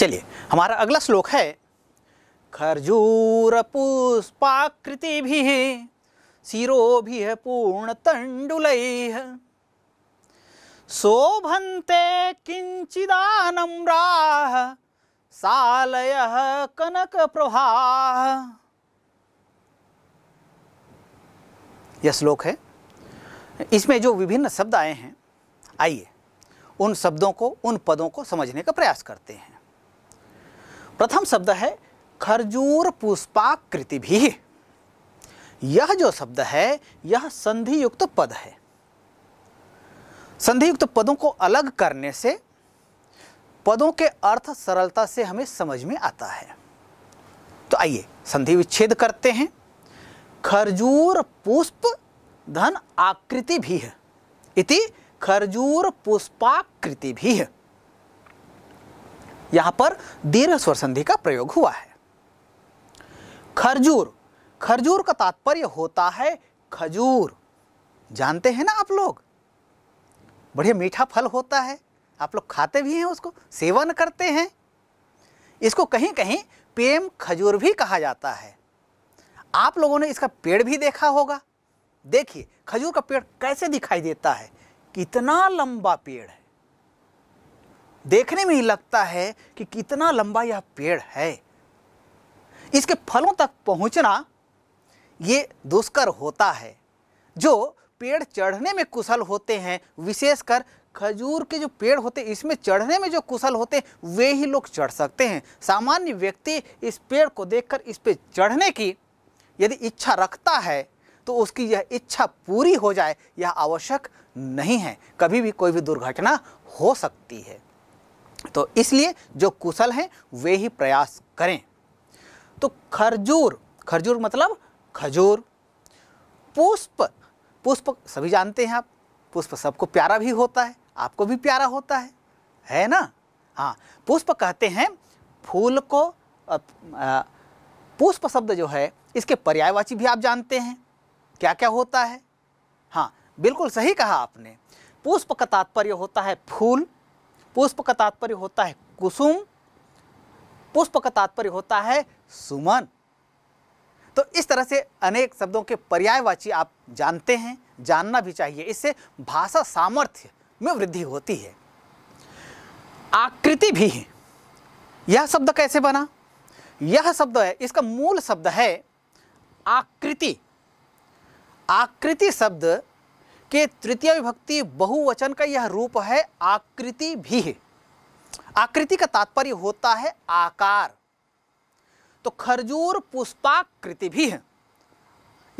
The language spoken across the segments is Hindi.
चलिए हमारा अगला श्लोक है खरजूर पुष्पाकृति भी शिरो भी है पूर्ण तंडुल शोभंते किंचिदानम्राह सालय कनक प्रभाह यह श्लोक है इसमें जो विभिन्न शब्द आए हैं आइए उन शब्दों को उन पदों को समझने का प्रयास करते हैं प्रथम शब्द है खरजूर पुष्पाकृति भी यह जो शब्द है यह संधि युक्त पद है संधि युक्त पदों को अलग करने से पदों के अर्थ सरलता से हमें समझ में आता है तो आइए संधि विच्छेद करते हैं खरजूर पुष्प धन आकृति भी है इति खरजूर पुष्पाकृति भी है यहाँ पर दीर्घ स्वर संधि का प्रयोग हुआ है खरजूर खरजूर का तात्पर्य होता है खजूर जानते हैं ना आप लोग बढ़िया मीठा फल होता है आप लोग खाते भी हैं उसको सेवन करते हैं इसको कहीं कहीं पेम खजूर भी कहा जाता है आप लोगों ने इसका पेड़ भी देखा होगा देखिए खजूर का पेड़ कैसे दिखाई देता है कितना लंबा पेड़ है देखने में ही लगता है कि कितना लंबा यह पेड़ है इसके फलों तक पहुंचना ये दुष्कर होता है जो पेड़ चढ़ने में कुशल होते हैं विशेषकर खजूर के जो पेड़ होते हैं इसमें चढ़ने में जो कुशल होते हैं वे ही लोग चढ़ सकते हैं सामान्य व्यक्ति इस पेड़ को देखकर इस पर चढ़ने की यदि इच्छा रखता है तो उसकी यह इच्छा पूरी हो जाए यह आवश्यक नहीं है कभी भी कोई भी दुर्घटना हो सकती है तो इसलिए जो कुशल हैं वे ही प्रयास करें तो खरजूर खरजूर मतलब खजूर पुष्प पुष्प सभी जानते हैं आप पुष्प सबको प्यारा भी होता है आपको भी प्यारा होता है है ना हाँ पुष्प कहते हैं फूल को पुष्प शब्द जो है इसके पर्यायवाची भी आप जानते हैं क्या क्या होता है हाँ बिल्कुल सही कहा आपने पुष्प का तात्पर्य होता है फूल पुष्प का तात्पर्य होता है कुसुम पुष्प का तात्पर्य होता है सुमन तो इस तरह से अनेक शब्दों के पर्यायवाची आप जानते हैं जानना भी चाहिए इससे भाषा सामर्थ्य में वृद्धि होती है आकृति भी है यह शब्द कैसे बना यह शब्द है इसका मूल शब्द है आकृति आकृति शब्द कि तृतीय विभक्ति बहुवचन का यह रूप है आकृति भी है आकृति का तात्पर्य होता है आकार तो खजूर पुष्पाकृति भी है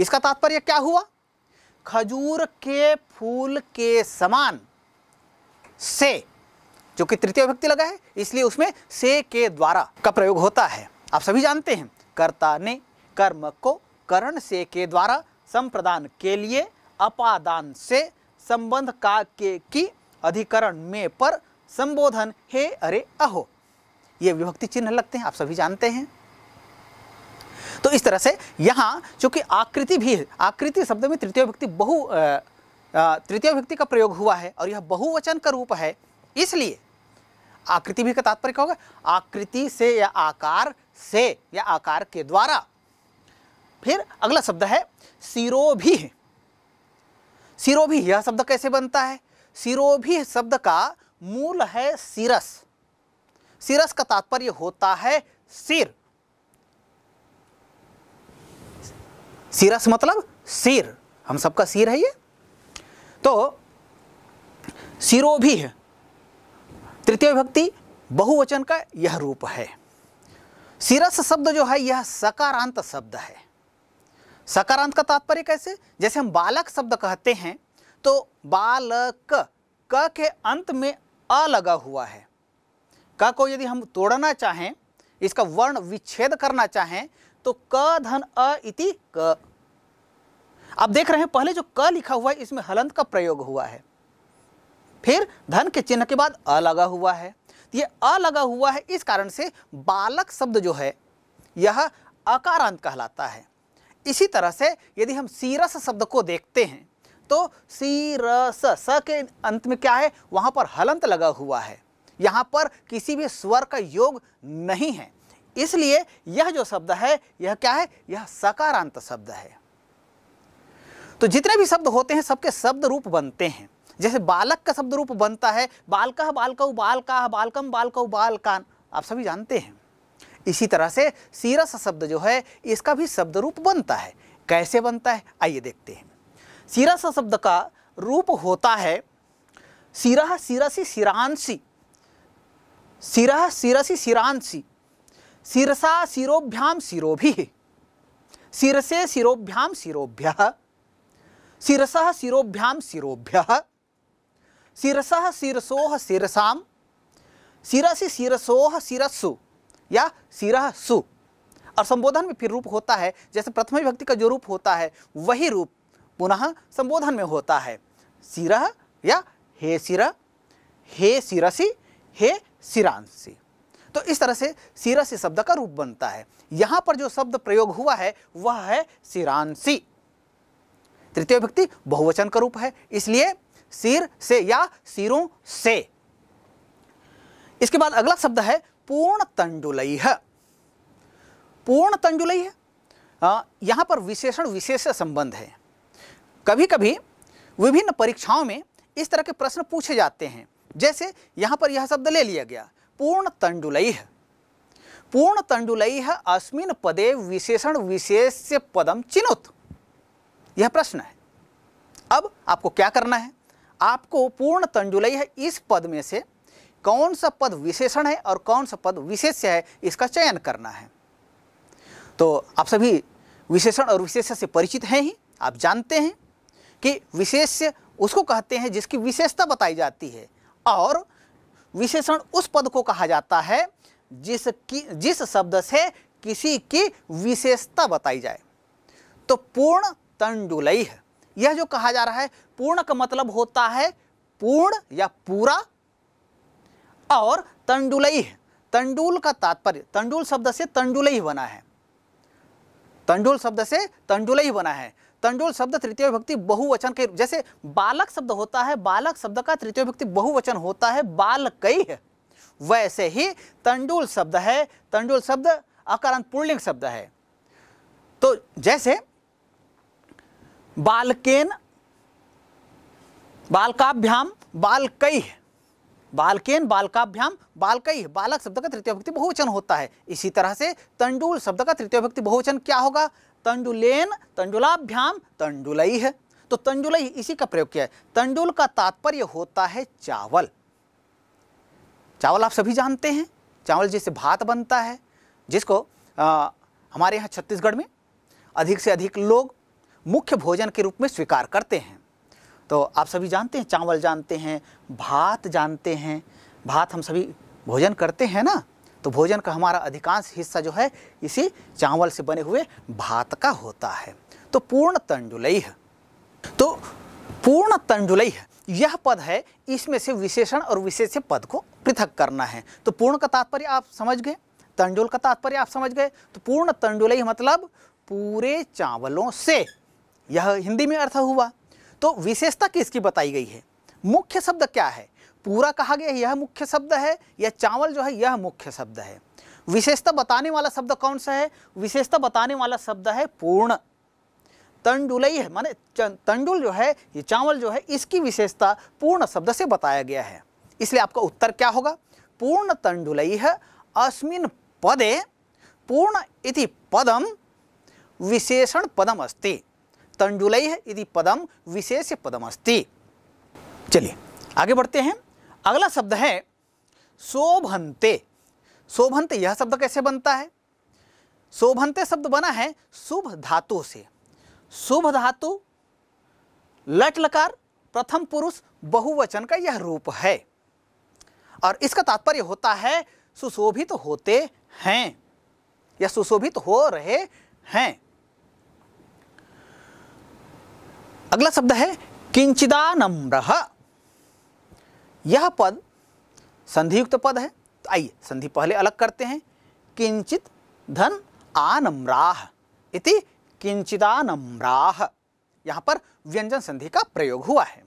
इसका तात्पर्य क्या हुआ खजूर के फूल के समान से जो कि तृतीय विभक्ति लगा है इसलिए उसमें से के द्वारा का प्रयोग होता है आप सभी जानते हैं कर्ता ने कर्म को करण से के द्वारा संप्रदान के लिए अपादान से संबंध का के की अधिकरण में पर संबोधन हे अरे अहो ये विभक्ति चिन्ह लगते हैं आप सभी जानते हैं तो इस तरह से यहां चूंकि आकृति भी आकृति शब्द में तृतीय व्यक्ति बहु तृतीय व्यक्ति का प्रयोग हुआ है और यह बहुवचन का रूप है इसलिए आकृति भी का तात्पर्य क्या होगा आकृति से या आकार से या आकार के द्वारा फिर अगला शब्द है सिरो भी सिरोभी यह शब्द कैसे बनता है सिरोभी शब्द का मूल है सिरस सिरस का तात्पर्य होता है सिर सिरस मतलब सिर हम सबका सिर है ये तो सिरोभी है तृतीय विभक्ति बहुवचन का यह रूप है सिरस शब्द जो है यह सकारांत शब्द है सकारांत का तात्पर्य कैसे जैसे हम बालक शब्द कहते हैं तो बालक क के अंत में अ लगा हुआ है क को यदि हम तोड़ना चाहें इसका वर्ण विच्छेद करना चाहें तो क धन अ इति क आप देख रहे हैं पहले जो क लिखा हुआ है इसमें हलंत का प्रयोग हुआ है फिर धन के चिन्ह के बाद अ लगा हुआ है ये अ लगा हुआ है इस कारण से बालक शब्द जो है यह अकारांत कहलाता है इसी तरह से यदि हम सीरस शब्द को देखते हैं तो सीरस स के अंत में क्या है वहां पर हलंत लगा हुआ है यहाँ पर किसी भी स्वर का योग नहीं है इसलिए यह जो शब्द है यह क्या है यह सकारांत शब्द है तो जितने भी शब्द होते हैं सबके शब्द रूप बनते हैं जैसे बालक का शब्द रूप बनता है बालका बालका बालका बालकम बालका बालकान आप सभी जानते हैं इसी तरह से सीरस शब्द जो है इसका भी शब्द रूप बनता है कैसे बनता है आइए देखते हैं सीरस शब्द का रूप होता है सिरा सिरसी सिरांसी सिरा सिरसी सिरांसी सिरसा सिरोभ्याम सिरोभि सिरसे सिरोभ्याम सिरोभ्य सिरस सिरोभ्याम सिरोभ्य सिरस सिरसोह सिरसाम सिरसी सिरसोह सिरसु या सिरह सु और संबोधन में फिर रूप होता है जैसे प्रथम विभक्ति का जो रूप होता है वही रूप पुनः संबोधन में होता है सिरह या हे सिरा हे सिरसी हे सिरांसी तो इस तरह से सिरसी शब्द का रूप बनता है यहां पर जो शब्द प्रयोग हुआ है वह है सिरांसी तृतीय विभक्ति बहुवचन का रूप है इसलिए सिर से या सिरों से इसके बाद अगला शब्द है पूर्ण तंडुलई है पूर्ण तंडुलई है यहाँ पर विशेषण विशेष संबंध है कभी कभी विभिन्न परीक्षाओं में इस तरह के प्रश्न पूछे जाते हैं जैसे यहाँ पर यह शब्द ले लिया गया पूर्ण तंडुलई है पूर्ण तंडुलई है अस्मिन पदे विशेषण विशेष पदम चिन्हुत यह प्रश्न है अब आपको क्या करना है आपको पूर्ण तंडुलई है इस पद में से कौन सा पद विशेषण है और कौन सा पद विशेष्य है इसका चयन करना है तो आप सभी विशेषण और विशेष्य से परिचित हैं ही आप जानते हैं कि विशेष्य उसको कहते हैं जिसकी विशेषता बताई जाती है और विशेषण उस पद को कहा जाता है जिसकी जिस शब्द से किसी की विशेषता बताई जाए तो पूर्ण तंडुलई है यह जो कहा जा रहा है पूर्ण का मतलब होता है पूर्ण या पूरा और तंडुलई तंडुल का तात्पर्य तंडुल शब्द से तंडुलई बना है तंडुल शब्द से तंडुलई बना है तंडुल शब्द तृतीय भक्ति बहुवचन के जैसे बालक शब्द होता है बालक शब्द का तृतीय भक्ति बहुवचन होता है बाल है वैसे ही तंडुल शब्द है तंडुल शब्द अकारांत पुल्लिंग शब्द है तो जैसे बालकेन बालकाभ्याम बालकई बालकेन बालकाभ्याम बालकई बालक शब्द का तृतीय भक्ति बहुवचन होता है इसी तरह से तंडुल शब्द का तृतीय भक्ति बहुवचन क्या होगा तंडुलेन तंडुलाभ्याम तंडुलई है तो तंडुलई इसी का प्रयोग किया है तंडुल का तात्पर्य होता है चावल चावल आप सभी जानते हैं चावल जैसे भात बनता है जिसको आ, हमारे यहाँ छत्तीसगढ़ में अधिक से अधिक लोग मुख्य भोजन के रूप में स्वीकार करते हैं तो आप सभी जानते हैं चावल जानते हैं भात जानते हैं भात हम सभी भोजन करते हैं ना तो भोजन का हमारा अधिकांश हिस्सा जो है इसी चावल से बने हुए भात का होता है तो पूर्ण तंडुलई है तो पूर्ण तंडुलई है यह पद है इसमें से विशेषण और विशेष पद को पृथक करना है तो पूर्ण का तात्पर्य आप समझ गए तंडुल का तात्पर्य आप समझ गए तो पूर्ण तंडुलई मतलब पूरे चावलों से यह हिंदी में अर्थ हुआ तो विशेषता किसकी बताई गई है मुख्य शब्द क्या है पूरा कहा गया यह मुख्य शब्द है या चावल जो है यह मुख्य शब्द है विशेषता बताने वाला शब्द कौन सा है विशेषता बताने वाला शब्द है पूर्ण तंडुलई है माने तंडुल जो है ये चावल जो है इसकी विशेषता पूर्ण शब्द से बताया गया है इसलिए आपका उत्तर क्या होगा पूर्ण तंडुलई है अस्मिन पदे पूर्ण इति पदम विशेषण पदम अस्ती तंडुल यदि पदम विशेष पदम अस्ती चलिए आगे बढ़ते हैं अगला शब्द है शोभंते शोभंत यह शब्द कैसे बनता है शोभनते शब्द बना है शुभ धातु से शुभ धातु लट लकार प्रथम पुरुष बहुवचन का यह रूप है और इसका तात्पर्य होता है सुशोभित तो होते हैं या सुशोभित तो हो रहे हैं अगला शब्द है किंचिदानम्र यह पद संधियुक्त पद है तो आइए संधि पहले अलग करते हैं किंचित धन आनम्राह इति किंचिदानम्राह यहाँ पर व्यंजन संधि का प्रयोग हुआ है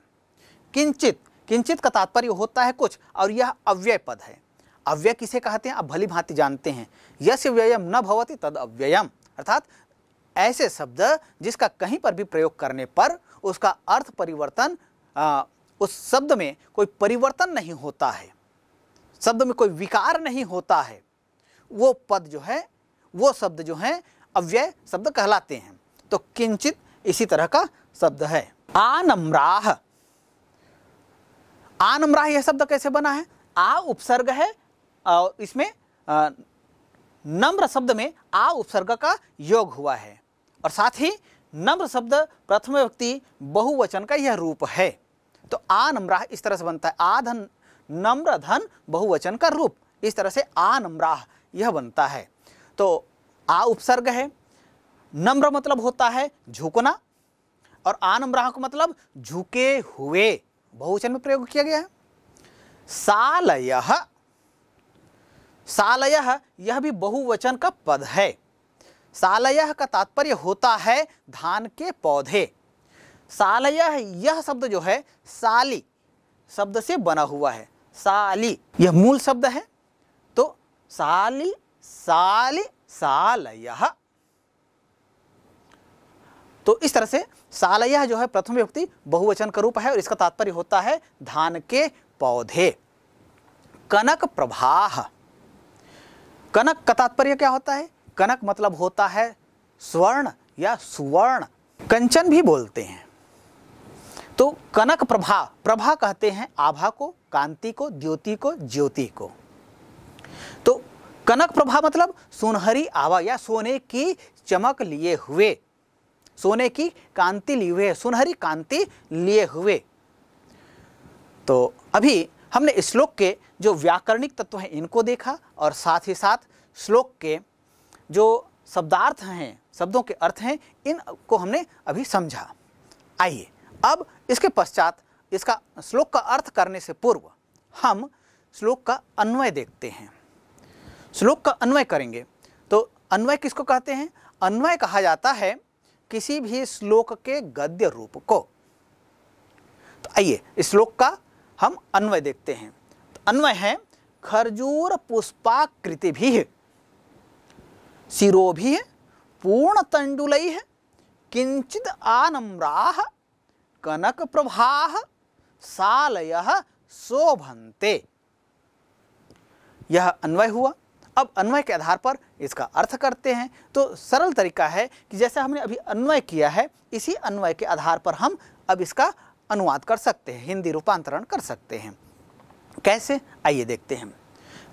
किंचित किंचित का तात्पर्य होता है कुछ और यह अव्यय पद है अव्यय किसे कहते हैं आप भली भांति जानते हैं यश व्ययम न भवती तद अव्ययम अर्थात ऐसे शब्द जिसका कहीं पर भी प्रयोग करने पर उसका अर्थ परिवर्तन आ, उस शब्द में कोई परिवर्तन नहीं होता है शब्द में कोई विकार नहीं होता है वो पद जो है वो शब्द जो है अव्यय शब्द कहलाते हैं तो किंचित इसी तरह का शब्द है आनम्राह आनम्राह यह शब्द कैसे बना है आ उपसर्ग है और इसमें नम्र शब्द में आ उपसर्ग का योग हुआ है और साथ ही नम्र शब्द प्रथम व्यक्ति बहुवचन का यह रूप है तो आ नम्राह इस तरह से बनता है आधन नम्र धन बहुवचन का रूप इस तरह से आ नम्राह यह बनता है तो आ उपसर्ग है नम्र मतलब होता है झुकना और आ नम्राह का मतलब झुके हुए बहुवचन में प्रयोग किया गया है सालय सालय यह भी बहुवचन का पद है सालयह का तात्पर्य होता है धान के पौधे सालयह यह शब्द जो है साली शब्द से बना हुआ है साली यह मूल शब्द है तो साली साली सालयह तो इस तरह से सालयह जो है प्रथम व्यक्ति बहुवचन का रूप है और इसका तात्पर्य होता है धान के पौधे कनक प्रभाह कनक का तात्पर्य क्या होता है कनक मतलब होता है स्वर्ण या सुवर्ण कंचन भी बोलते हैं तो कनक प्रभा प्रभा कहते हैं आभा को कांति को द्योति को ज्योति को तो कनक प्रभा मतलब सुनहरी आभा या सोने की चमक लिए हुए सोने की कांति लिए हुए सुनहरी कांति लिए हुए तो अभी हमने श्लोक के जो व्याकरणिक तत्व हैं इनको देखा और साथ ही साथ श्लोक के जो शब्दार्थ हैं शब्दों के अर्थ हैं इन को हमने अभी समझा आइए अब इसके पश्चात इसका श्लोक का अर्थ करने से पूर्व हम श्लोक का अन्वय देखते हैं श्लोक का अन्वय करेंगे तो अन्वय किसको कहते हैं अन्वय कहा जाता है किसी भी श्लोक के गद्य रूप को तो आइए इस श्लोक का हम अन्वय देखते हैं तो अन्वय है खरजूर पुष्पाकृति भी शिरोभि किंचित आनम्रा कनक प्रभा सालयः शोभंते यह अन्वय हुआ अब अन्वय के आधार पर इसका अर्थ करते हैं तो सरल तरीका है कि जैसे हमने अभी अन्वय किया है इसी अन्वय के आधार पर हम अब इसका अनुवाद कर सकते हैं हिंदी रूपांतरण कर सकते हैं कैसे आइए देखते हैं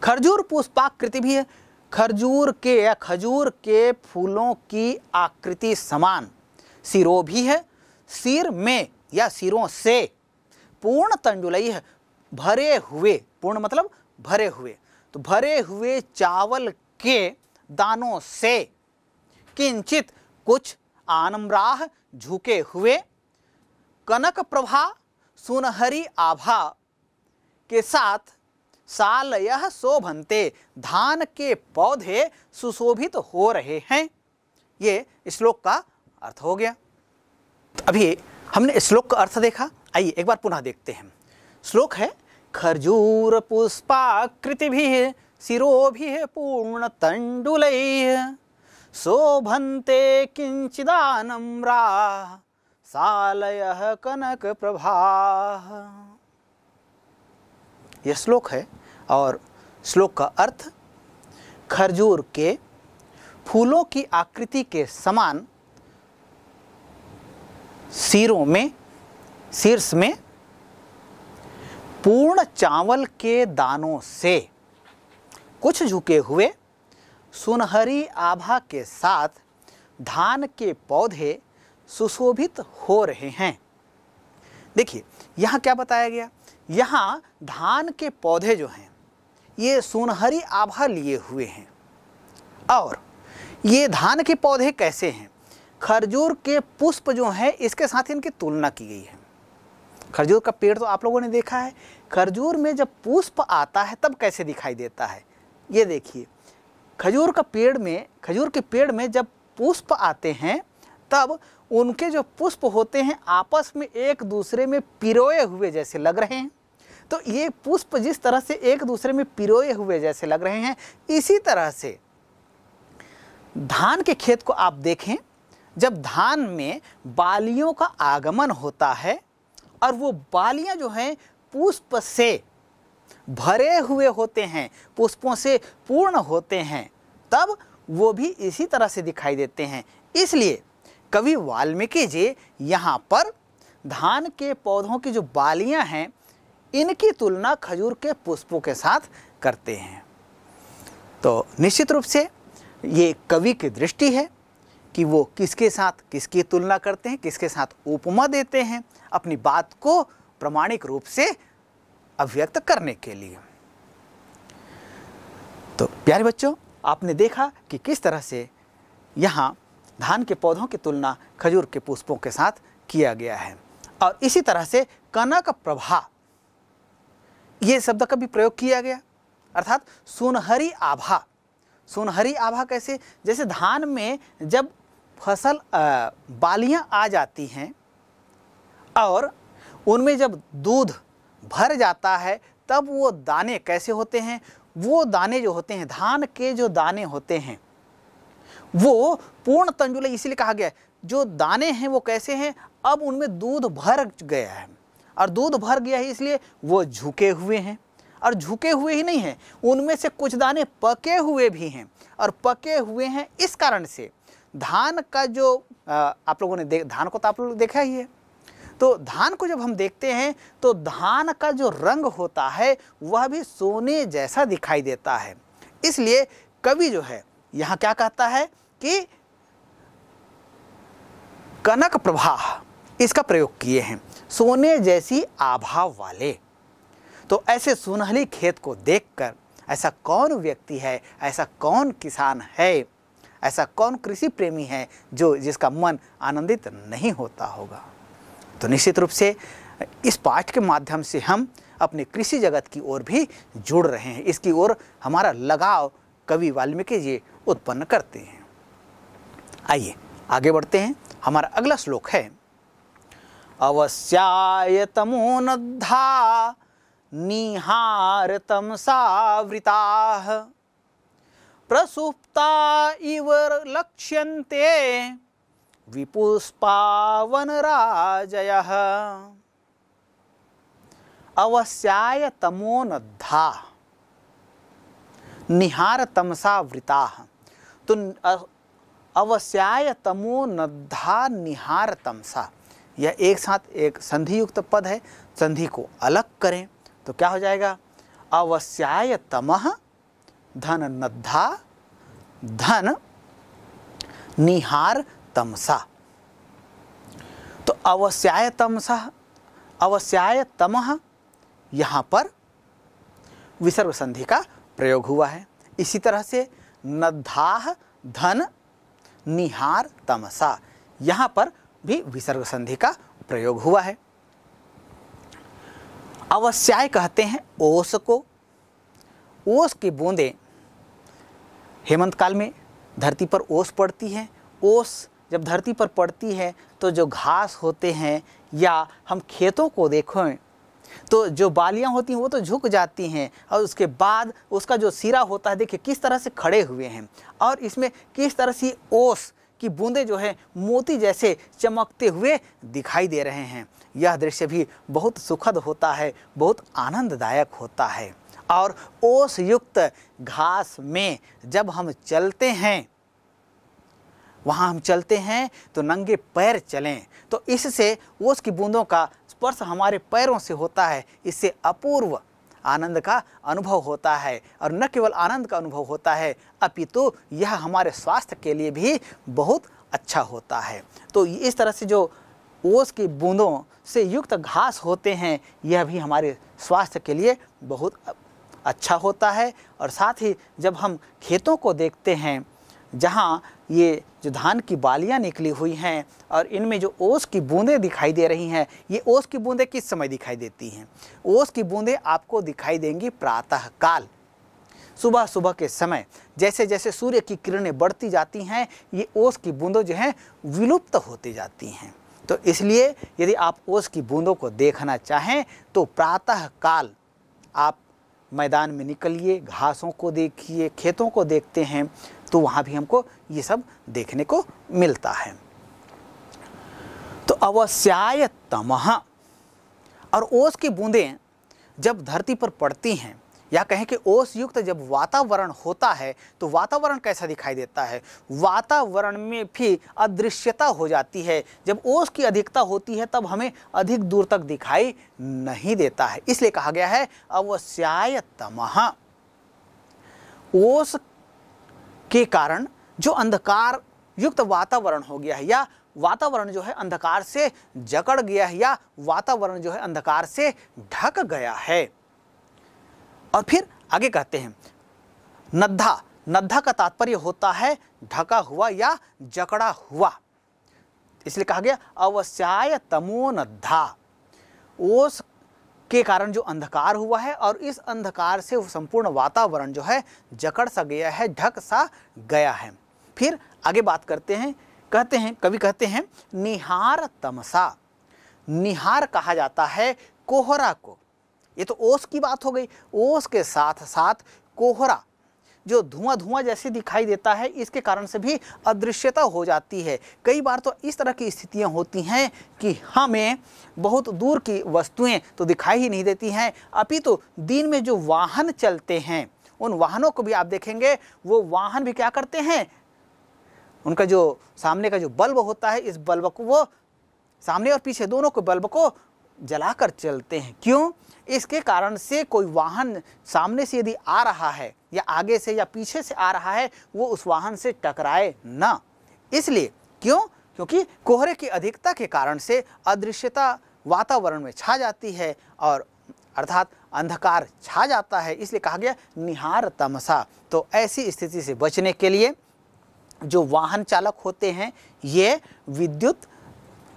खरजूर पुष्पाकृति भी है खजूर के या खजूर के फूलों की आकृति समान सिरो भी है सिर में या सिरों से पूर्ण तंडुलई है भरे हुए पूर्ण मतलब भरे हुए तो भरे हुए चावल के दानों से किंचित कुछ आनम्राह झुके हुए कनक प्रभा सुनहरी आभा के साथ यह शोभनते धान के पौधे सुशोभित तो हो रहे हैं ये श्लोक का अर्थ हो गया तो अभी हमने श्लोक का अर्थ देखा आइए एक बार पुनः देखते हैं श्लोक है खरजूर पुष्पाकृति भी शिरो भी पूर्ण तंडुल शोभनते किंचिदानम्रा यह कनक प्रभा यह श्लोक है और श्लोक का अर्थ खरजूर के फूलों की आकृति के समान सिरों में शीर्ष में पूर्ण चावल के दानों से कुछ झुके हुए सुनहरी आभा के साथ धान के पौधे सुशोभित हो रहे हैं देखिए यहाँ क्या बताया गया यहाँ धान के पौधे जो हैं ये सोनहरी आभा लिए हुए हैं और ये धान के पौधे कैसे हैं खरजूर के पुष्प जो हैं इसके साथ इनकी तुलना की गई है खरजूर का पेड़ तो आप लोगों ने देखा है खरजूर में जब पुष्प आता है तब कैसे दिखाई देता है ये देखिए खजूर का पेड़ में खजूर के पेड़ में जब पुष्प आते हैं तब उनके जो पुष्प होते हैं आपस में एक दूसरे में पिरोए हुए जैसे लग रहे हैं तो ये पुष्प जिस तरह से एक दूसरे में पिरोए हुए जैसे लग रहे हैं इसी तरह से धान के खेत को आप देखें जब धान में बालियों का आगमन होता है और वो बालियां जो हैं पुष्प से भरे हुए होते हैं पुष्पों से पूर्ण होते हैं तब वो भी इसी तरह से दिखाई देते हैं इसलिए कवि वाल्मीकि जी यहाँ पर धान के पौधों की जो बालियाँ हैं इनकी तुलना खजूर के पुष्पों के साथ करते हैं तो निश्चित रूप से ये कवि की दृष्टि है कि वो किसके साथ किसकी तुलना करते हैं किसके साथ उपमा देते हैं अपनी बात को प्रमाणिक रूप से अभिव्यक्त करने के लिए तो प्यारे बच्चों आपने देखा कि किस तरह से यहाँ धान के पौधों की तुलना खजूर के पुष्पों के साथ किया गया है और इसी तरह से कनक प्रभा ये शब्द का भी प्रयोग किया गया अर्थात सुनहरी आभा सुनहरी आभा कैसे जैसे धान में जब फसल बालियां आ जाती हैं और उनमें जब दूध भर जाता है तब वो दाने कैसे होते हैं वो दाने जो होते हैं धान के जो दाने होते हैं वो पूर्ण तंजुल इसीलिए कहा गया है जो दाने हैं वो कैसे हैं अब उनमें दूध भर गया है और दूध भर गया है इसलिए वो झुके हुए हैं और झुके हुए ही नहीं हैं उनमें से कुछ दाने पके हुए भी हैं और पके हुए हैं इस कारण से धान का जो आप लोगों ने देख धान को तो आप लोग देखा ही है तो धान को जब हम देखते हैं तो धान का जो रंग होता है वह भी सोने जैसा दिखाई देता है इसलिए कवि जो है यहाँ क्या कहता है कि कनक प्रभा इसका प्रयोग किए हैं सोने जैसी आभा वाले तो ऐसे सुनहली खेत को देखकर ऐसा कौन व्यक्ति है ऐसा कौन किसान है ऐसा कौन कृषि प्रेमी है जो जिसका मन आनंदित नहीं होता होगा तो निश्चित रूप से इस पाठ के माध्यम से हम अपने कृषि जगत की ओर भी जुड़ रहे हैं इसकी ओर हमारा लगाव कवि वाल्मीकि जी उत्पन्न करते हैं आइए आगे बढ़ते हैं हमारा अगला श्लोक है अवस्यायतमोनद्धा निहारतम सावृता प्रसुप्ता इव लक्ष्यन्ते तमो अवस्यायतमोनद्धा निहार वृता तो अवस्याय तमो नद्धा निहार तमसा या एक साथ एक संधि युक्त पद है संधि को अलग करें तो क्या हो जाएगा अवस्याय तमह धन नद्धा धन निहार तमसा तो अवस्याय तमसा अवस्याय तमह यहाँ पर विसर्ग संधि का प्रयोग हुआ है इसी तरह से नद्धाह धन निहार तमसा यहाँ पर भी विसर्ग संधि का प्रयोग हुआ है अवश्याय कहते हैं ओस को ओस की बूंदें हेमंत काल में धरती पर ओस पड़ती है ओस जब धरती पर पड़ती है तो जो घास होते हैं या हम खेतों को देखें तो जो बालियां होती हैं वो तो झुक जाती हैं और उसके बाद उसका जो सिरा होता है देखिए किस तरह से खड़े हुए हैं और इसमें किस तरह से ओस कि बूंदे जो है मोती जैसे चमकते हुए दिखाई दे रहे हैं यह दृश्य भी बहुत सुखद होता है बहुत आनंददायक होता है और ओस युक्त घास में जब हम चलते हैं वहाँ हम चलते हैं तो नंगे पैर चलें तो इससे ओस की बूंदों का स्पर्श हमारे पैरों से होता है इससे अपूर्व आनंद का अनुभव होता है और न केवल आनंद का अनुभव होता है अपितु तो यह हमारे स्वास्थ्य के लिए भी बहुत अच्छा होता है तो इस तरह से जो ओस की बूंदों से युक्त घास होते हैं यह भी हमारे स्वास्थ्य के लिए बहुत अच्छा होता है और साथ ही जब हम खेतों को देखते हैं जहाँ ये जो धान की बालियाँ निकली हुई हैं और इनमें जो ओस की बूंदें दिखाई दे रही हैं ये ओस की बूंदें किस समय दिखाई देती हैं ओस की बूंदें आपको दिखाई देंगी प्रातःकाल सुबह सुबह के समय जैसे जैसे सूर्य की किरणें बढ़ती जाती हैं ये ओस की बूंदों जो हैं विलुप्त होती जाती हैं तो इसलिए यदि आप ओस की बूंदों को देखना चाहें तो प्रातःकाल आप मैदान में निकलिए घासों को देखिए खेतों को देखते हैं तो वहाँ भी हमको ये सब देखने को मिलता है तो अवश्याय तमह और ओस की बूंदें जब धरती पर पड़ती हैं या कहें कि ओस युक्त जब वातावरण होता है तो वातावरण कैसा दिखाई देता है वातावरण में भी अदृश्यता हो जाती है जब ओस की अधिकता होती है तब हमें अधिक दूर तक दिखाई नहीं देता है इसलिए कहा गया है अवश्याय तमह ओस के कारण जो अंधकार युक्त वातावरण हो गया है या वातावरण जो है अंधकार से जकड़ गया है या वातावरण जो है अंधकार से ढक गया है और फिर आगे कहते हैं नद्धा नद्धा का तात्पर्य होता है ढका हुआ या जकड़ा हुआ इसलिए कहा गया अवस्याय तमो नद्धा ओस के कारण जो अंधकार हुआ है और इस अंधकार से संपूर्ण वातावरण जो है जकड़ सा गया है ढक सा गया है फिर आगे बात करते हैं कहते हैं कवि कहते हैं निहार तमसा निहार कहा जाता है कोहरा को ये तो ओस की बात हो गई ओस के साथ साथ कोहरा जो धुआं धुआं जैसे दिखाई देता है इसके कारण से भी अदृश्यता हो जाती है कई बार तो इस तरह की स्थितियां होती हैं कि हमें बहुत दूर की वस्तुएं तो दिखाई ही नहीं देती हैं अभी तो दिन में जो वाहन चलते हैं उन वाहनों को भी आप देखेंगे वो वाहन भी क्या करते हैं उनका जो सामने का जो बल्ब होता है इस बल्ब को वो सामने और पीछे दोनों को बल्ब को जलाकर चलते हैं क्यों इसके कारण से कोई वाहन सामने से यदि आ रहा है या आगे से या पीछे से आ रहा है वो उस वाहन से टकराए ना इसलिए क्यों क्योंकि कोहरे की अधिकता के कारण से अदृश्यता वातावरण में छा जाती है और अर्थात अंधकार छा जाता है इसलिए कहा गया निहार तमसा तो ऐसी स्थिति से बचने के लिए जो वाहन चालक होते हैं ये विद्युत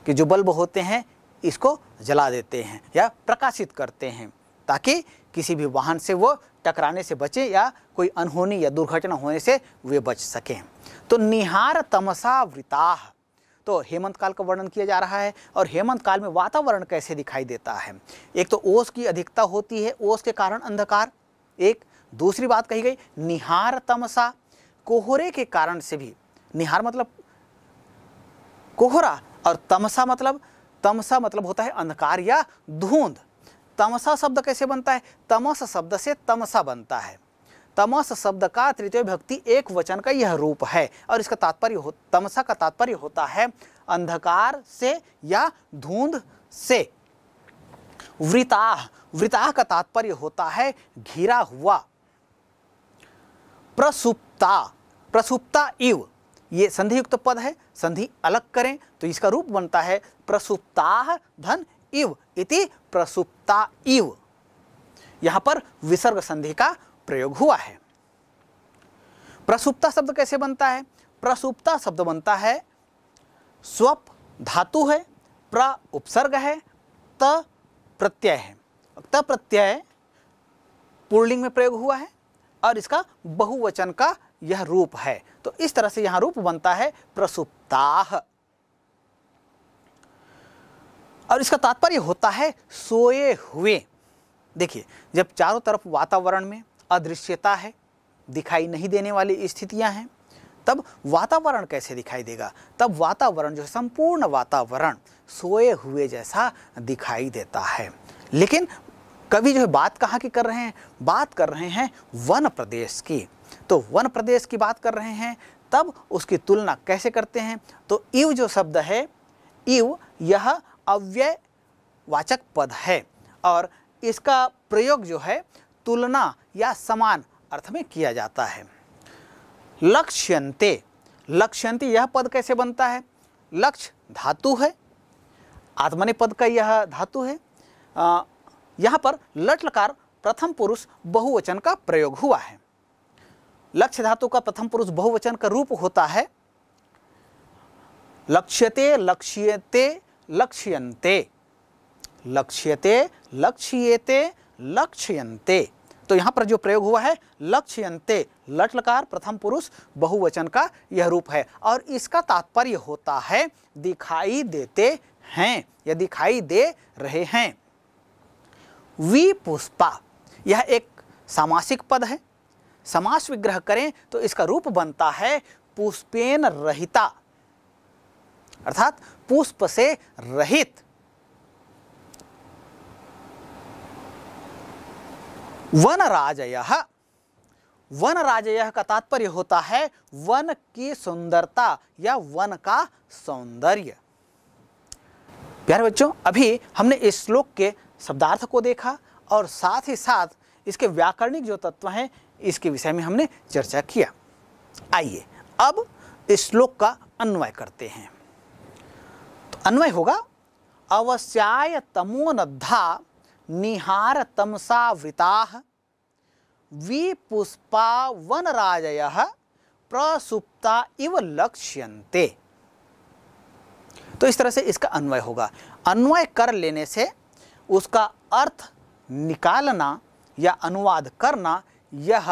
के जो बल्ब होते हैं इसको जला देते हैं या प्रकाशित करते हैं ताकि किसी भी वाहन से वो टकराने से बचें या कोई अनहोनी या दुर्घटना होने से वे बच सकें तो निहार वृताह तो हेमंत काल का वर्णन किया जा रहा है और हेमंत काल में वातावरण कैसे दिखाई देता है एक तो ओस की अधिकता होती है ओस के कारण अंधकार एक दूसरी बात कही गई निहार तमसा कोहरे के कारण से भी निहार मतलब कोहरा और तमसा मतलब तमसा मतलब होता है अंधकार या धुंध तमसा शब्द कैसे बनता है तमस शब्द से तमसा बनता है तमस शब्द का तृतीय भक्ति एक वचन का यह रूप है और इसका तात्पर्य हो तमसा का तात्पर्य होता है अंधकार से या धुंध से वृताह वृताह का तात्पर्य होता है घिरा हुआ प्रसुप्ता प्रसुप्ता इव ये युक्त पद है संधि अलग करें तो इसका रूप बनता है प्रसुप्ता धन इव इति प्रसुप्ता इव यहां पर विसर्ग संधि का प्रयोग हुआ है प्रसुप्ता शब्द कैसे बनता है प्रसुप्ता शब्द बनता है स्वप धातु है प्र उपसर्ग है त प्रत्यय है त प्रत्यय पुर्लिंग में प्रयोग हुआ है और इसका बहुवचन का यह रूप है तो इस तरह से यहां रूप बनता है प्रसुप्ताह और इसका तात्पर्य होता है सोए हुए देखिए जब चारों तरफ वातावरण में अदृश्यता है दिखाई नहीं देने वाली स्थितियां हैं तब वातावरण कैसे दिखाई देगा तब वातावरण जो संपूर्ण वातावरण सोए हुए जैसा दिखाई देता है लेकिन कवि जो है बात कहाँ की कर रहे हैं बात कर रहे हैं वन प्रदेश की तो वन प्रदेश की बात कर रहे हैं तब उसकी तुलना कैसे करते हैं तो इव जो शब्द है इव यह अव्यय वाचक पद है और इसका प्रयोग जो है तुलना या समान अर्थ में किया जाता है लक्ष्यंते लक्ष्यंते यह पद कैसे बनता है लक्ष्य धातु है आत्मने पद का यह धातु है यहाँ पर लट लकार प्रथम पुरुष बहुवचन का प्रयोग हुआ है लक्ष्य धातु का प्रथम पुरुष बहुवचन का रूप होता है लक्ष्यते लक्ष्यते लक्ष्यन्ते लक्ष्यते लक्ष्यते लक्ष्यन्ते तो यहाँ पर जो प्रयोग हुआ है लक्ष्यन्ते लटलकार प्रथम पुरुष बहुवचन का यह रूप है और इसका तात्पर्य होता है दिखाई देते हैं या दिखाई दे रहे हैं वी पुष्पा यह एक सामासिक पद है समास विग्रह करें तो इसका रूप बनता है पुष्पेन रहिता अर्थात पुष्प से रहित वन राजय का तात्पर्य होता है वन की सुंदरता या वन का सौंदर्य प्यारे बच्चों अभी हमने इस श्लोक के शब्दार्थ को देखा और साथ ही साथ इसके व्याकरणिक जो तत्व हैं इसके विषय में हमने चर्चा किया आइए अब इस श्लोक का अन्वय करते हैं तो अन्वय होगा अवश्याय तमोनद्धा निहार तमसावृता विपुष्पा वनराजय प्रसुप्ता इव लक्ष्यन्ते तो इस तरह से इसका अन्वय होगा अन्वय कर लेने से उसका अर्थ निकालना या अनुवाद करना यह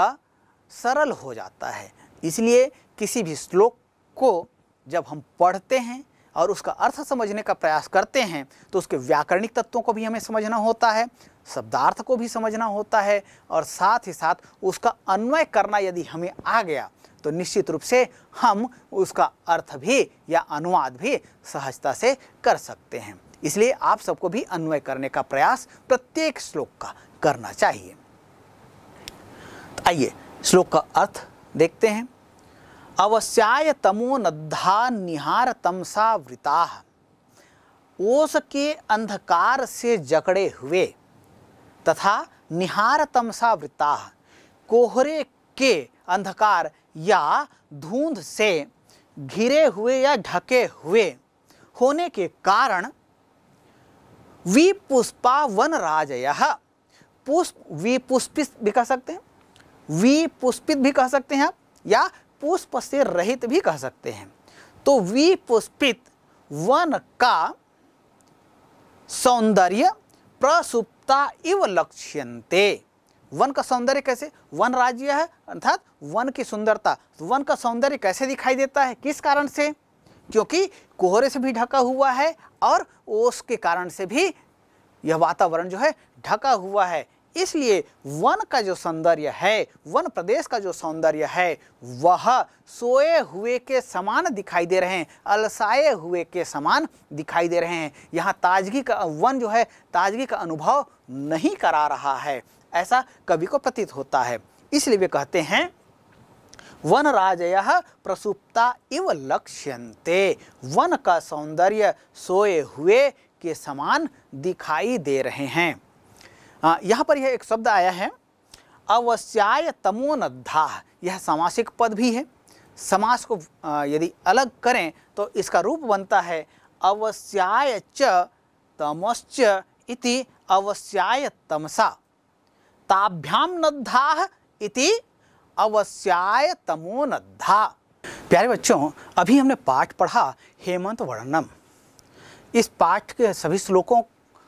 सरल हो जाता है इसलिए किसी भी श्लोक को जब हम पढ़ते हैं और उसका अर्थ समझने का प्रयास करते हैं तो उसके व्याकरणिक तत्वों को भी हमें समझना होता है शब्दार्थ को भी समझना होता है और साथ ही साथ उसका अन्वय करना यदि हमें आ गया तो निश्चित रूप से हम उसका अर्थ भी या अनुवाद भी सहजता से कर सकते हैं इसलिए आप सबको भी अन्वय करने का प्रयास प्रत्येक श्लोक का करना चाहिए आइए श्लोक का अर्थ देखते हैं अवस्याय तमो नद्धा निहार तमसा वृता ओस के अंधकार से जकड़े हुए तथा निहार तमसा वृता कोहरे के अंधकार या धुंध से घिरे हुए या ढके हुए होने के कारण विपुष्पा वनराजय पुष्प विपुष्पित भी कह सकते हैं विपुष्पित भी कह सकते हैं आप या पुष्प से रहित भी कह सकते हैं तो विपुष्पित वन का सौंदर्य प्रसुप्ता इव लक्ष्यंते वन का सौंदर्य कैसे वन राज्य है अर्थात वन की सुंदरता तो वन का सौंदर्य कैसे दिखाई देता है किस कारण से क्योंकि कोहरे से भी ढका हुआ है और ओस के कारण से भी यह वातावरण जो है ढका हुआ है इसलिए वन का जो सौंदर्य है वन प्रदेश का जो सौंदर्य है वह सोए हुए के समान दिखाई दे रहे हैं अलसाए हुए के समान दिखाई दे रहे हैं यहाँ ताजगी का वन जो है ताजगी का अनुभव नहीं करा रहा है ऐसा कवि को प्रतीत होता है इसलिए वे कहते हैं वन राजय प्रसुप्ता इव लक्ष्यंते वन का सौंदर्य सोए हुए के समान दिखाई दे रहे हैं हाँ, यहाँ पर यह एक शब्द आया है अवस्याय तमोनद्धा यह समासिक पद भी है समास को यदि अलग करें तो इसका रूप बनता है अवस्याय च तमश्च इति अवस्याय तमसा ताभ्याम नद्धा इति अवस्याय तमोनद्धा प्यारे बच्चों अभी हमने पाठ पढ़ा हेमंत वर्णनम इस पाठ के सभी श्लोकों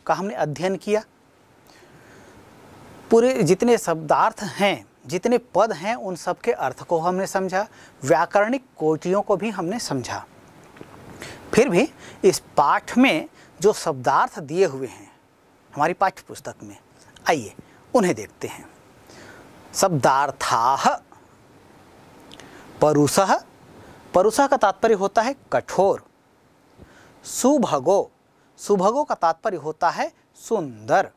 का हमने अध्ययन किया पूरे जितने शब्दार्थ हैं जितने पद हैं उन सब के अर्थ को हमने समझा व्याकरणिक कोटियों को भी हमने समझा फिर भी इस पाठ में जो शब्दार्थ दिए हुए हैं हमारी पाठ्य पुस्तक में आइए उन्हें देखते हैं शब्दार्था परुष परुष का तात्पर्य होता है कठोर सुभगो सुभगो का तात्पर्य होता है सुंदर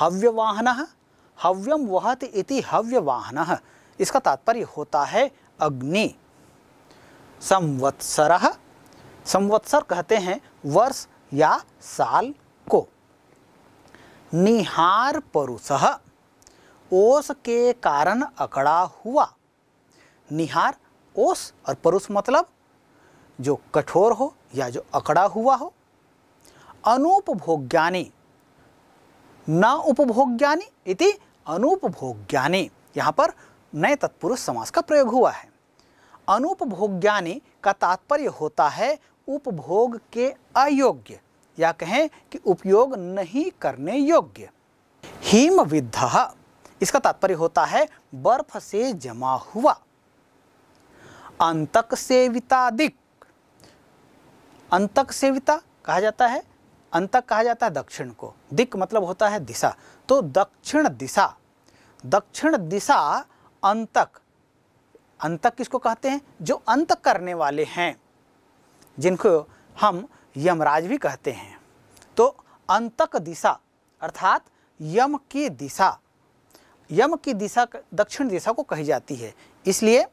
हव्यवाहन हव्यम वहत इति हव्यवाहन इसका तात्पर्य होता है अग्नि संवत्सर संवत्सर कहते हैं वर्ष या साल को निहार परुष ओस के कारण अकड़ा हुआ निहार ओस और परुष मतलब जो कठोर हो या जो अकड़ा हुआ हो अनुपभोग्ञानी न उपभोग्यानि इति अनुपभोग्यानि यहाँ पर नए तत्पुरुष समास का प्रयोग हुआ है अनुपभोग्यानि का तात्पर्य होता है उपभोग के अयोग्य या कहें कि उपयोग नहीं करने योग्य हिमविद्ध इसका तात्पर्य होता है बर्फ से जमा हुआ अंतक सेविता दिक अंतक सेविता कहा जाता है अंतक कहा जाता है दक्षिण को दिक मतलब होता है दिशा तो दक्षिण दिशा दक्षिण दिशा अंतक अंतक किसको कहते हैं जो अंत करने वाले हैं जिनको हम यमराज भी कहते हैं तो अंतक दिशा अर्थात यम की दिशा यम की दिशा दक्षिण दिशा को कही जाती है इसलिए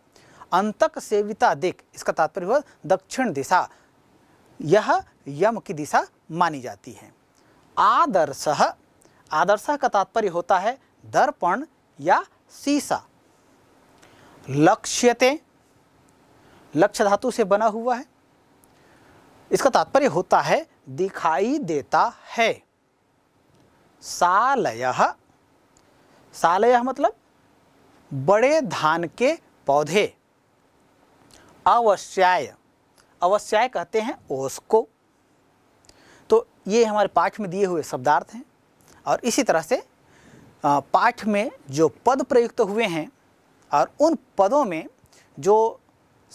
अंतक सेविता दिक इसका तात्पर्य हुआ दक्षिण दिशा यह यम की दिशा मानी जाती है आदर्श आदर्श का तात्पर्य होता है दर्पण या सीसा लक्ष्यते लक्ष्य धातु से बना हुआ है इसका तात्पर्य होता है दिखाई देता है सालय सालय मतलब बड़े धान के पौधे अवश्याय अवश्याय कहते हैं ओस को ये हमारे पाठ में दिए हुए शब्दार्थ हैं और इसी तरह से पाठ में जो पद प्रयुक्त हुए हैं और उन पदों में जो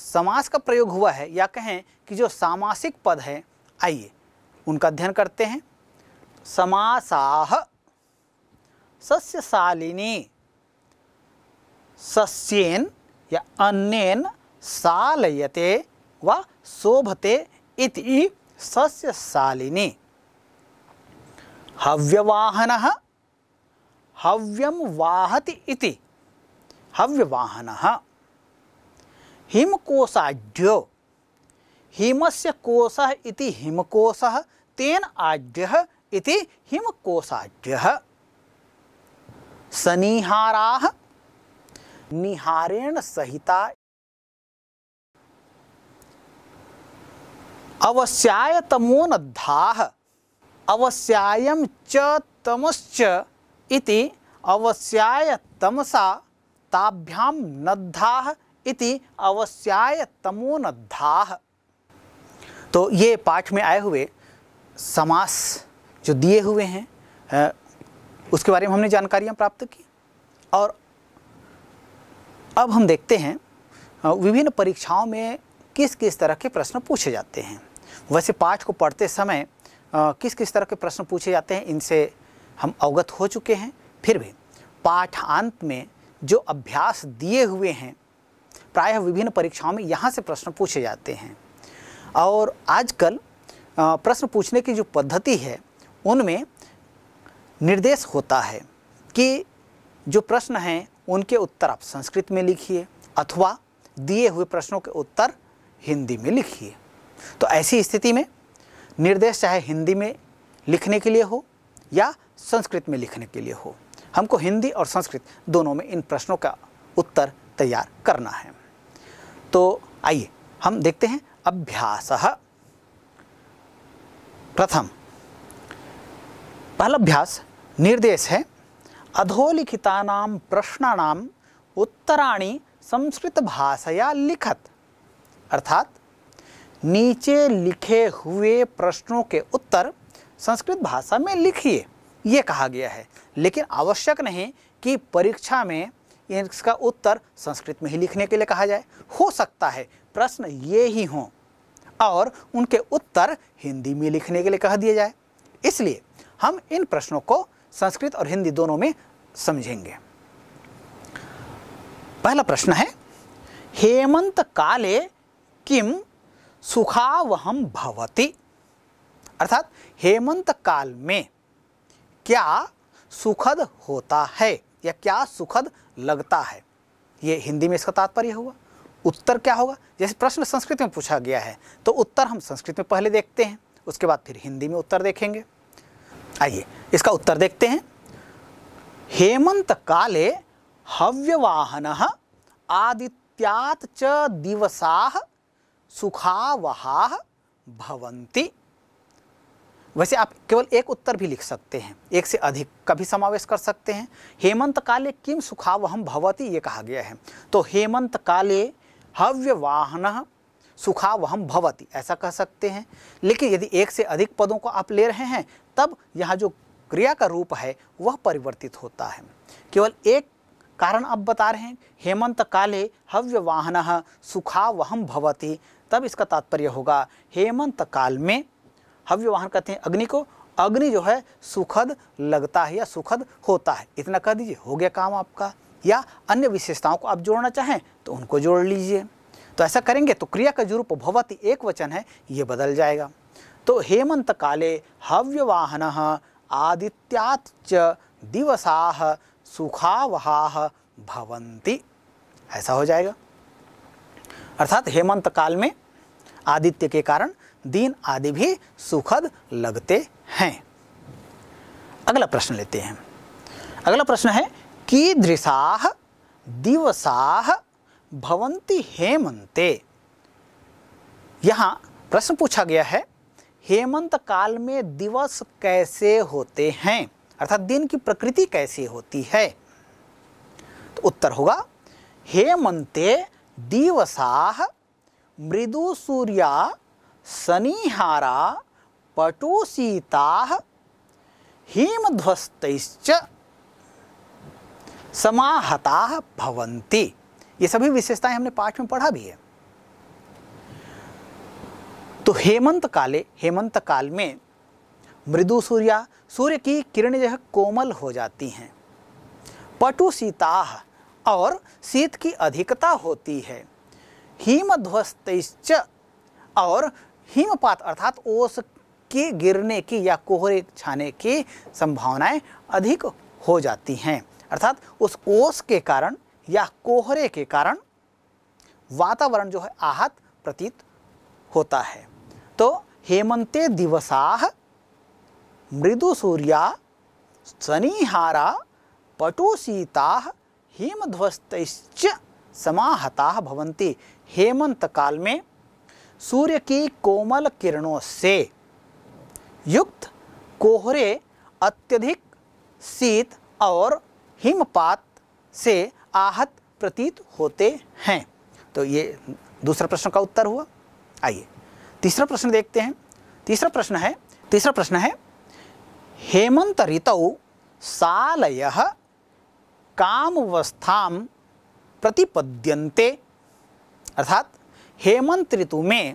समास का प्रयोग हुआ है या कहें कि जो सामासिक पद है आइए उनका अध्ययन करते हैं समासाह सस्यशालिनी सस्येन या अन्यन सालयते व शोभते इति सस्यशालिनी हव्यवाहन हव्यम वाहति इति हव्यवाहनः हिम से कोश इति हिमकोषः तेन आढ्यः इति हिमकोषाढ्यः सनिहाराः निहारेण सहिता अवश्यायतमोनद्धा अवस्यायम च तमश्च इति अवस्याय तमसा ताभ्याम नद्धा इति अवस्याय तमो नद्धा तो ये पाठ में आए हुए समास जो दिए हुए हैं उसके बारे में हमने जानकारियाँ प्राप्त की और अब हम देखते हैं विभिन्न परीक्षाओं में किस किस तरह के प्रश्न पूछे जाते हैं वैसे पाठ को पढ़ते समय किस किस तरह के प्रश्न पूछे जाते हैं इनसे हम अवगत हो चुके हैं फिर भी पाठांत में जो अभ्यास दिए हुए हैं प्रायः विभिन्न परीक्षाओं में यहाँ से प्रश्न पूछे जाते हैं और आजकल प्रश्न पूछने की जो पद्धति है उनमें निर्देश होता है कि जो प्रश्न हैं उनके उत्तर आप संस्कृत में लिखिए अथवा दिए हुए प्रश्नों के उत्तर हिंदी में लिखिए तो ऐसी स्थिति में निर्देश चाहे हिंदी में लिखने के लिए हो या संस्कृत में लिखने के लिए हो हमको हिंदी और संस्कृत दोनों में इन प्रश्नों का उत्तर तैयार करना है तो आइए हम देखते हैं अभ्यास प्रथम पहला अभ्यास निर्देश है अधोलिखिता प्रश्नानां उत्तराणी संस्कृत भाषया लिखत अर्थात नीचे लिखे हुए प्रश्नों के उत्तर संस्कृत भाषा में लिखिए ये कहा गया है लेकिन आवश्यक नहीं कि परीक्षा में इसका उत्तर संस्कृत में ही लिखने के लिए कहा जाए हो सकता है प्रश्न ये ही हों और उनके उत्तर हिंदी में लिखने के लिए कह दिया जाए इसलिए हम इन प्रश्नों को संस्कृत और हिंदी दोनों में समझेंगे पहला प्रश्न है हेमंत काले किम सुखावहम भवति अर्थात हेमंत काल में क्या सुखद होता है या क्या सुखद लगता है ये हिंदी में इसका तात्पर्य हुआ उत्तर क्या होगा जैसे प्रश्न संस्कृत में पूछा गया है तो उत्तर हम संस्कृत में पहले देखते हैं उसके बाद फिर हिंदी में उत्तर देखेंगे आइए इसका उत्तर देखते हैं हेमंत काले हव्यवाहन आदित्यात च दिवसा सुखावहा भवंती वैसे आप केवल एक उत्तर भी लिख सकते हैं एक से अधिक का भी समावेश कर सकते हैं हेमंत काले किम सुखावहम भवती ये कहा गया है तो हेमंत काले हव्य वाहन सुखावहम भवती ऐसा कह सकते हैं लेकिन यदि एक से अधिक पदों को आप ले रहे हैं तब यहाँ जो क्रिया का रूप है वह परिवर्तित होता है केवल एक कारण आप बता रहे हैं हेमंत काले हव्य वाहन सुखावहम भवती तब इसका तात्पर्य होगा हेमंत काल में हव्य वाहन कहते हैं अग्नि को अग्नि जो है सुखद लगता है या सुखद होता है इतना कह दीजिए हो गया काम आपका या अन्य विशेषताओं को आप जोड़ना चाहें तो उनको जोड़ लीजिए तो ऐसा करेंगे तो क्रिया का जो रूप भवती एक वचन है ये बदल जाएगा तो हेमंत काले हव्यवाहन आदित्याच दिवसा सुखावहा भवंती ऐसा हो जाएगा अर्थात हेमंत काल में आदित्य के कारण दिन आदि भी सुखद लगते हैं अगला प्रश्न लेते हैं अगला प्रश्न है दृशाह दिवसाह भवंती हेमंते यहाँ प्रश्न पूछा गया है हेमंत काल में दिवस कैसे होते हैं अर्थात दिन की प्रकृति कैसी होती है तो उत्तर होगा हेमंते दिवसा मृदुसूर्या शनिहारा पटुशीताः हिमध्वस्तैश्च समाहताः भवन्ति ये सभी विशेषताएं हमने पाठ में पढ़ा भी है तो हेमंत काले हेमंत काल में मृदु सूर्या सूर्य की किरण जो है कोमल हो जाती हैं पटु सीता और शीत की अधिकता होती है हिमध्वस्त और हिमपात अर्थात ओस के गिरने की या कोहरे छाने की संभावनाएं अधिक हो जाती हैं अर्थात उस ओस के कारण या कोहरे के कारण वातावरण जो है आहत प्रतीत होता है तो हेमंते दिवसा मृदु सूर्या शनिहारा पटुशीता हेमध्वस्त समाहता हेमंत काल में सूर्य की कोमल किरणों से युक्त कोहरे अत्यधिक शीत और हिमपात से आहत प्रतीत होते हैं तो ये दूसरा प्रश्न का उत्तर हुआ आइए तीसरा प्रश्न देखते हैं तीसरा प्रश्न है तीसरा प्रश्न है हेमंत ऋतु सालयः कामवस्थाम प्रतिपद्यन्ते अर्थात हेमंत ऋतु में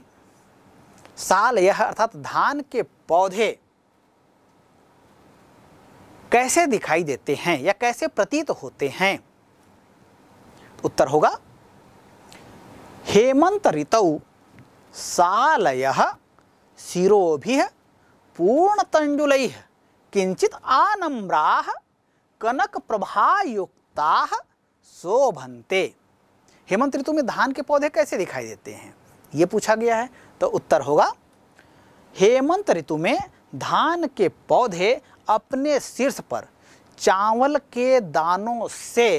यह अर्थात धान के पौधे कैसे दिखाई देते हैं या कैसे प्रतीत होते हैं उत्तर होगा हेमंत ऋतु सालय शिरोभि पूर्णतंडुल किंचित आनम्रा कनक प्रभायुक्ता शोभनते हेमंत ऋतु में धान के पौधे कैसे दिखाई देते हैं ये पूछा गया है तो उत्तर होगा हेमंत ऋतु में धान के पौधे अपने शीर्ष पर चावल के दानों से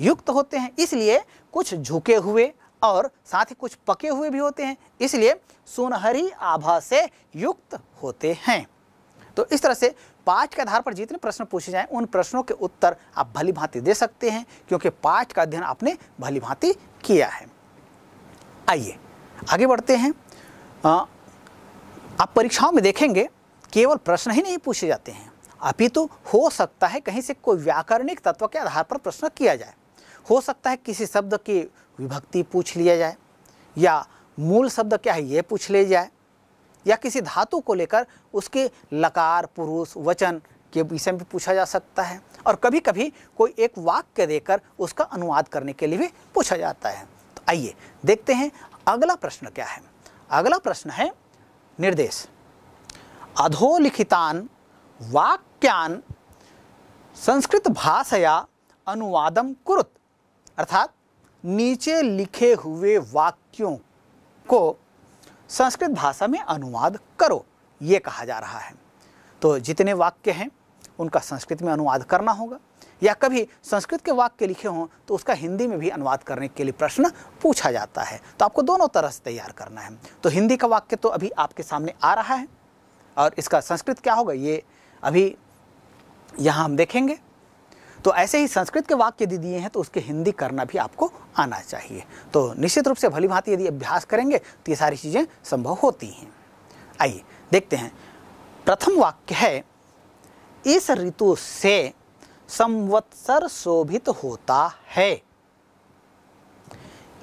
युक्त होते हैं इसलिए कुछ झुके हुए और साथ ही कुछ पके हुए भी होते हैं इसलिए सुनहरी आभा से युक्त होते हैं तो इस तरह से पाँच के आधार पर जितने प्रश्न पूछे जाएं उन प्रश्नों के उत्तर आप भली भांति दे सकते हैं क्योंकि पाँच का अध्ययन आपने भली भांति किया है आइए आगे बढ़ते हैं आ, आप परीक्षाओं में देखेंगे केवल प्रश्न ही नहीं पूछे जाते हैं अभी तो हो सकता है कहीं से कोई व्याकरणिक तत्व के आधार पर प्रश्न किया जाए हो सकता है किसी शब्द की विभक्ति पूछ लिया जाए या मूल शब्द क्या है ये पूछ लिया जाए या किसी धातु को लेकर उसके लकार पुरुष वचन के विषय में पूछा जा सकता है और कभी कभी कोई एक वाक्य देकर उसका अनुवाद करने के लिए भी पूछा जाता है तो आइए देखते हैं अगला प्रश्न क्या है अगला प्रश्न है निर्देश अधोलिखितान वाक्यान संस्कृत भाषया अनुवादम कुरुत अर्थात नीचे लिखे हुए वाक्यों को संस्कृत भाषा में अनुवाद करो ये कहा जा रहा है तो जितने वाक्य हैं उनका संस्कृत में अनुवाद करना होगा या कभी संस्कृत के वाक्य लिखे हों तो उसका हिंदी में भी अनुवाद करने के लिए प्रश्न पूछा जाता है तो आपको दोनों तरह से तैयार करना है तो हिंदी का वाक्य तो अभी आपके सामने आ रहा है और इसका संस्कृत क्या होगा ये अभी यहाँ हम देखेंगे तो ऐसे ही संस्कृत के वाक्य यदि दिए हैं तो उसके हिंदी करना भी आपको आना चाहिए तो निश्चित रूप से भली भांति यदि अभ्यास करेंगे तो ये सारी चीज़ें संभव होती हैं आइए देखते हैं प्रथम वाक्य है इस ऋतु से संवत्सर शोभित होता है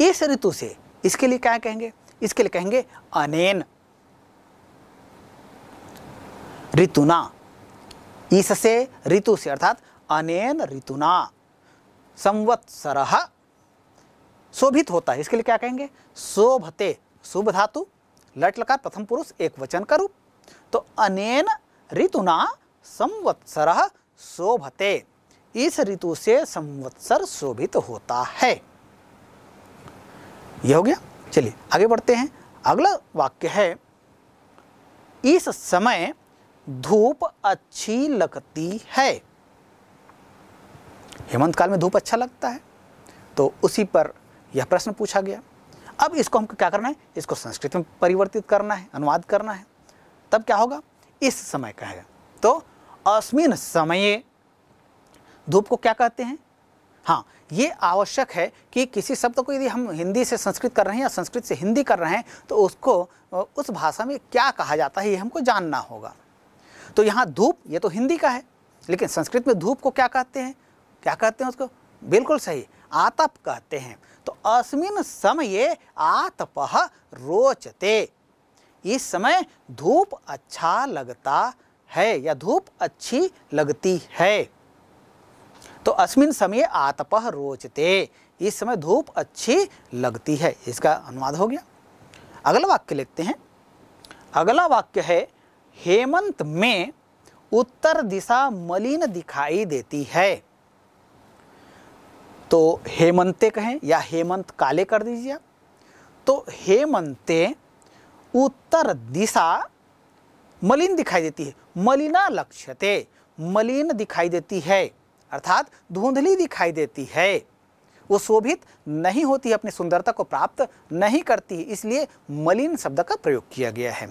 इस ऋतु से इसके लिए क्या कहेंगे इसके लिए कहेंगे अनेन ऋतुना इससे ऋतु से अर्थात अनेन ऋतुना संवत्सर शोभित होता है इसके लिए क्या कहेंगे शोभते शुभ धातु लट लकार प्रथम पुरुष एक वचन का रूप तो अनेन ऋतुना संवत्सर शोभते इस ऋतु से संवत्सर शोभित होता है यह हो गया चलिए आगे बढ़ते हैं अगला वाक्य है इस समय धूप अच्छी लगती है हेमंत काल में धूप अच्छा लगता है तो उसी पर यह प्रश्न पूछा गया अब इसको हमको क्या करना है इसको संस्कृत में परिवर्तित करना है अनुवाद करना है तब क्या होगा इस समय कहेगा तो अस्मिन समय धूप को क्या कहते हैं हाँ ये आवश्यक है कि किसी शब्द को यदि हम हिंदी से संस्कृत कर रहे हैं या संस्कृत से हिंदी कर रहे हैं तो उसको उस भाषा में क्या कहा जाता है ये हमको जानना होगा तो यहाँ धूप ये तो हिंदी का है लेकिन संस्कृत में धूप को क्या कहते हैं क्या कहते हैं उसको बिल्कुल सही आतप कहते हैं तो अस्मिन समय आतप रोचते इस समय धूप अच्छा लगता है या धूप अच्छी लगती है तो अस्मिन समय आतप रोचते इस समय धूप अच्छी लगती है इसका अनुवाद हो गया अगला वाक्य लिखते हैं अगला वाक्य है हेमंत में उत्तर दिशा मलिन दिखाई देती है तो हेमंते कहें या हेमंत काले कर दीजिए तो हेमंते उत्तर दिशा मलिन दिखाई देती है मलिना लक्ष्यते मलिन दिखाई देती है अर्थात धुंधली दिखाई देती है वो शोभित नहीं होती अपनी सुंदरता को प्राप्त नहीं करती इसलिए मलिन शब्द का प्रयोग किया गया है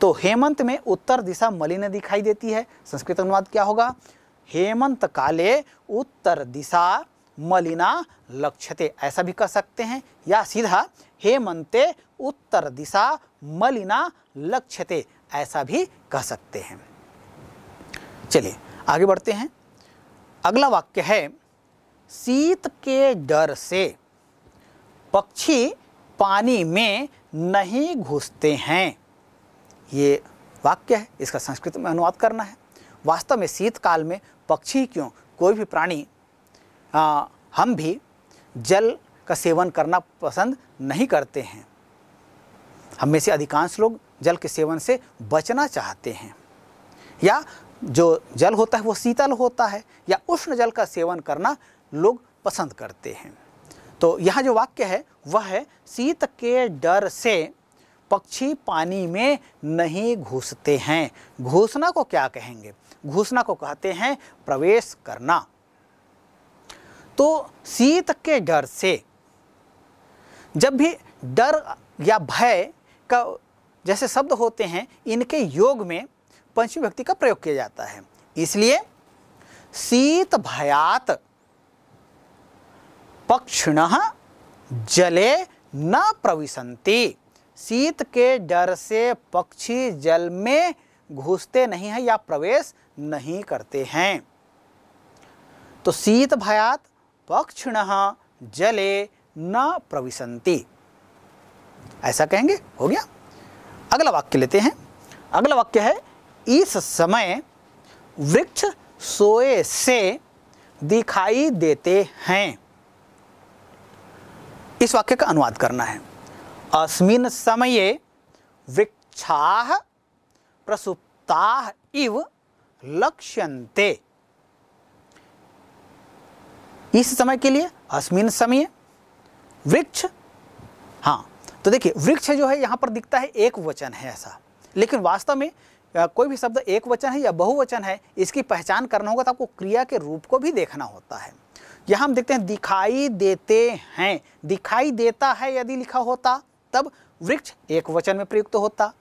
तो हेमंत में उत्तर दिशा मलिन दिखाई देती है संस्कृत अनुवाद क्या होगा हेमंत काले उत्तर दिशा मलिना लक्ष्यते ऐसा भी कह सकते हैं या सीधा हेमंते उत्तर दिशा मलिना लक्ष्यते ऐसा भी कह सकते हैं चलिए आगे बढ़ते हैं अगला वाक्य है शीत के डर से पक्षी पानी में नहीं घुसते हैं ये वाक्य है इसका संस्कृत में अनुवाद करना है वास्तव में शीतकाल में पक्षी क्यों कोई भी प्राणी आ, हम भी जल का सेवन करना पसंद नहीं करते हैं हम में से अधिकांश लोग जल के सेवन से बचना चाहते हैं या जो जल होता है वो शीतल होता है या उष्ण जल का सेवन करना लोग पसंद करते हैं तो यहाँ जो वाक्य है वह है शीत के डर से पक्षी पानी में नहीं घुसते हैं घुसना को क्या कहेंगे घुसना को कहते हैं प्रवेश करना तो शीत के डर से जब भी डर या भय का जैसे शब्द होते हैं इनके योग में पंचमी व्यक्ति का प्रयोग किया जाता है इसलिए शीत भयात पक्षिण जले न प्रविशंति शीत के डर से पक्षी जल में घुसते नहीं हैं या प्रवेश नहीं करते हैं तो शीत भयात पक्षिण जले न प्रविशंति ऐसा कहेंगे हो गया अगला वाक्य लेते हैं अगला वाक्य है इस समय वृक्ष सोए से दिखाई देते हैं इस वाक्य का अनुवाद करना है अस्मिन समय वृक्षा प्रसुप्ता इव लक्ष्यंते इस समय के लिए अस्मिन समय वृक्ष हाँ तो देखिए वृक्ष जो है यहाँ पर दिखता है एक वचन है ऐसा लेकिन वास्तव में कोई भी शब्द एक वचन है या बहुवचन है इसकी पहचान करना होगा तो आपको क्रिया के रूप को भी देखना होता है यहाँ हम देखते हैं दिखाई देते हैं दिखाई देता है यदि लिखा होता तब वृक्ष एक वचन में प्रयुक्त होता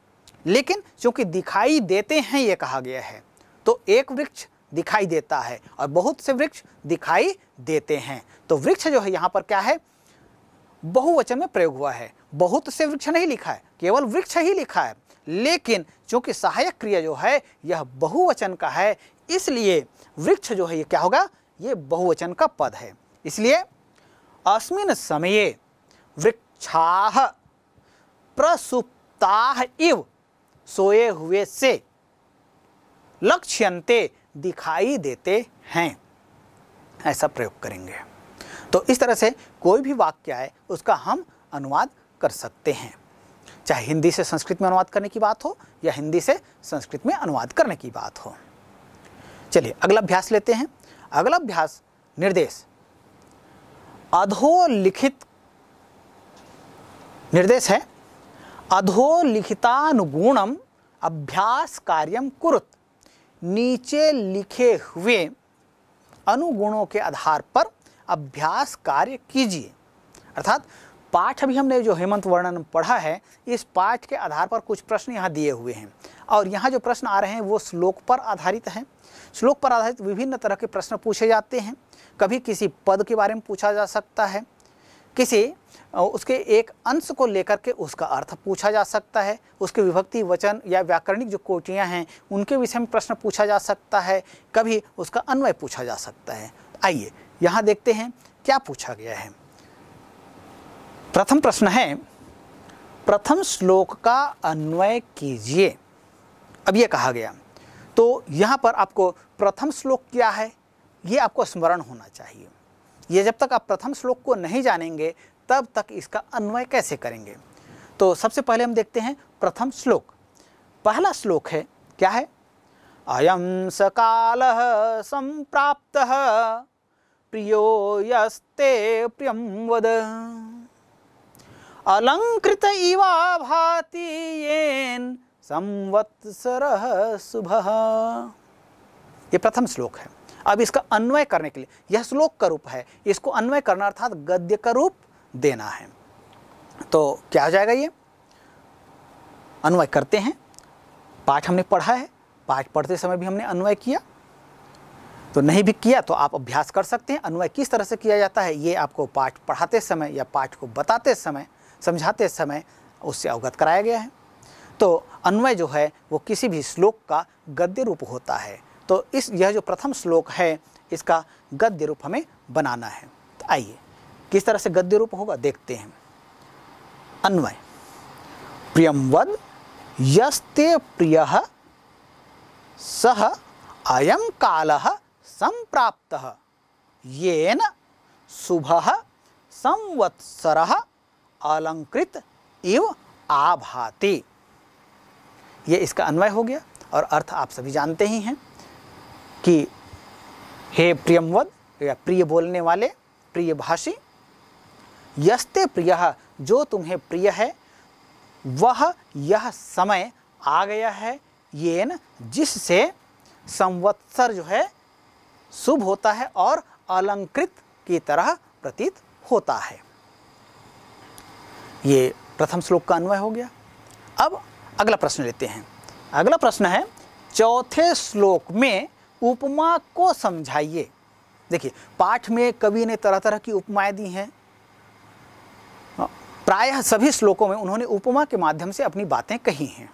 लेकिन चूंकि दिखाई देते हैं ये कहा गया है तो एक वृक्ष दिखाई देता है और बहुत से वृक्ष दिखाई देते हैं तो वृक्ष जो है यहाँ पर क्या है बहुवचन में प्रयोग हुआ है बहुत से वृक्ष नहीं लिखा है केवल वृक्ष ही लिखा है लेकिन चूंकि सहायक क्रिया जो है यह बहुवचन का है इसलिए वृक्ष जो है ये क्या होगा ये बहुवचन का पद है इसलिए अस्मिन समय वृक्षाह प्रसुप्ता इव सोए हुए से लक्ष्यंते दिखाई देते हैं ऐसा प्रयोग करेंगे तो इस तरह से कोई भी वाक्य है उसका हम अनुवाद कर सकते हैं चाहे हिंदी से संस्कृत में अनुवाद करने की बात हो या हिंदी से संस्कृत में अनुवाद करने की बात हो चलिए अगला अभ्यास लेते हैं अगला अभ्यास निर्देश अधोलिखित निर्देश है अधोलिखितानुगुणम अभ्यास कार्यम कुरुत नीचे लिखे हुए अनुगुणों के आधार पर अभ्यास कार्य कीजिए अर्थात पाठ अभी हमने जो हेमंत वर्णन पढ़ा है इस पाठ के आधार पर कुछ प्रश्न यहाँ दिए हुए हैं और यहाँ जो प्रश्न आ रहे हैं वो श्लोक पर आधारित हैं श्लोक पर आधारित विभिन्न तरह के प्रश्न पूछे जाते हैं कभी किसी पद के बारे में पूछा जा सकता है किसी उसके एक अंश को लेकर के उसका अर्थ पूछा जा सकता है उसके विभक्ति वचन या व्याकरणिक जो कोटियाँ हैं उनके विषय में प्रश्न पूछा जा सकता है कभी उसका अन्वय पूछा जा सकता है आइए यहाँ देखते हैं क्या पूछा गया है प्रथम प्रश्न है प्रथम श्लोक का अन्वय कीजिए अब यह कहा गया तो यहाँ पर आपको प्रथम श्लोक क्या है ये आपको स्मरण होना चाहिए ये जब तक आप प्रथम श्लोक को नहीं जानेंगे तब तक इसका अन्वय कैसे करेंगे तो सबसे पहले हम देखते हैं प्रथम श्लोक पहला श्लोक है क्या है अयम सकाल संप्राप्त प्रियो यस्ते प्रियम वद अलंकृत इवा भाति येन संवत्सर शुभ ये प्रथम श्लोक है अब इसका अन्वय करने के लिए यह श्लोक का रूप है इसको अन्वय करना अर्थात गद्य का रूप देना है तो क्या हो जाएगा ये अन्वय करते हैं पाठ हमने पढ़ा है पाठ पढ़ते समय भी हमने अन्वय किया तो नहीं भी किया तो आप अभ्यास कर सकते हैं अन्वय किस तरह से किया जाता है ये आपको पाठ पढ़ाते समय या पाठ को बताते समय समझाते समय उससे अवगत कराया गया है तो अन्वय जो है वो किसी भी श्लोक का गद्य रूप होता है तो इस यह जो प्रथम श्लोक है इसका गद्य रूप हमें बनाना है तो आइए किस तरह से गद्य रूप होगा देखते हैं अन्वय प्रियम वद यस्ते प्रिय सह अयम काल संप्राप्त येन शुभ संवत्सर अलंकृत इव आभाति ये इसका अन्वय हो गया और अर्थ आप सभी जानते ही हैं कि हे प्रियमवद या प्रिय बोलने वाले प्रिय भाषी यस्ते प्रिय जो तुम्हें प्रिय है वह यह समय आ गया है ये न जिससे संवत्सर जो है शुभ होता है और अलंकृत की तरह प्रतीत होता है ये प्रथम श्लोक का अन्वय हो गया अब अगला प्रश्न लेते हैं अगला प्रश्न है चौथे श्लोक में उपमा को समझाइए देखिए पाठ में कवि ने तरह तरह की उपमाएं दी हैं हाँ, प्रायः सभी श्लोकों में उन्होंने उपमा के माध्यम से अपनी बातें कही हैं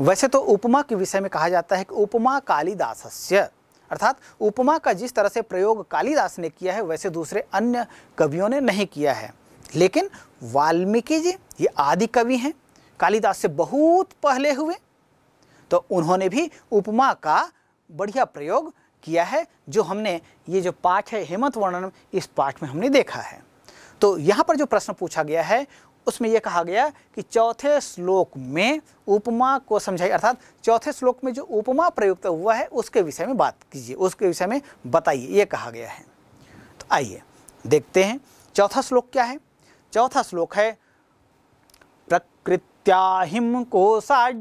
वैसे तो उपमा के विषय में कहा जाता है कि उपमा कालिदासस्य अर्थात उपमा का जिस तरह से प्रयोग कालिदास ने किया है वैसे दूसरे अन्य कवियों ने नहीं किया है लेकिन वाल्मीकि जी ये आदि कवि हैं कालिदास से बहुत पहले हुए तो उन्होंने भी उपमा का बढ़िया प्रयोग किया है जो हमने ये जो पाठ है हेमंत वर्णन इस पाठ में हमने देखा है तो यहाँ पर जो प्रश्न पूछा गया है उसमें यह कहा गया कि चौथे श्लोक में उपमा को समझाइए अर्थात चौथे श्लोक में जो उपमा प्रयुक्त हुआ है उसके विषय में बात कीजिए उसके विषय में बताइए ये कहा गया है तो आइए देखते हैं चौथा श्लोक क्या है चौथा श्लोक है प्रकृत्याहिम को साढ़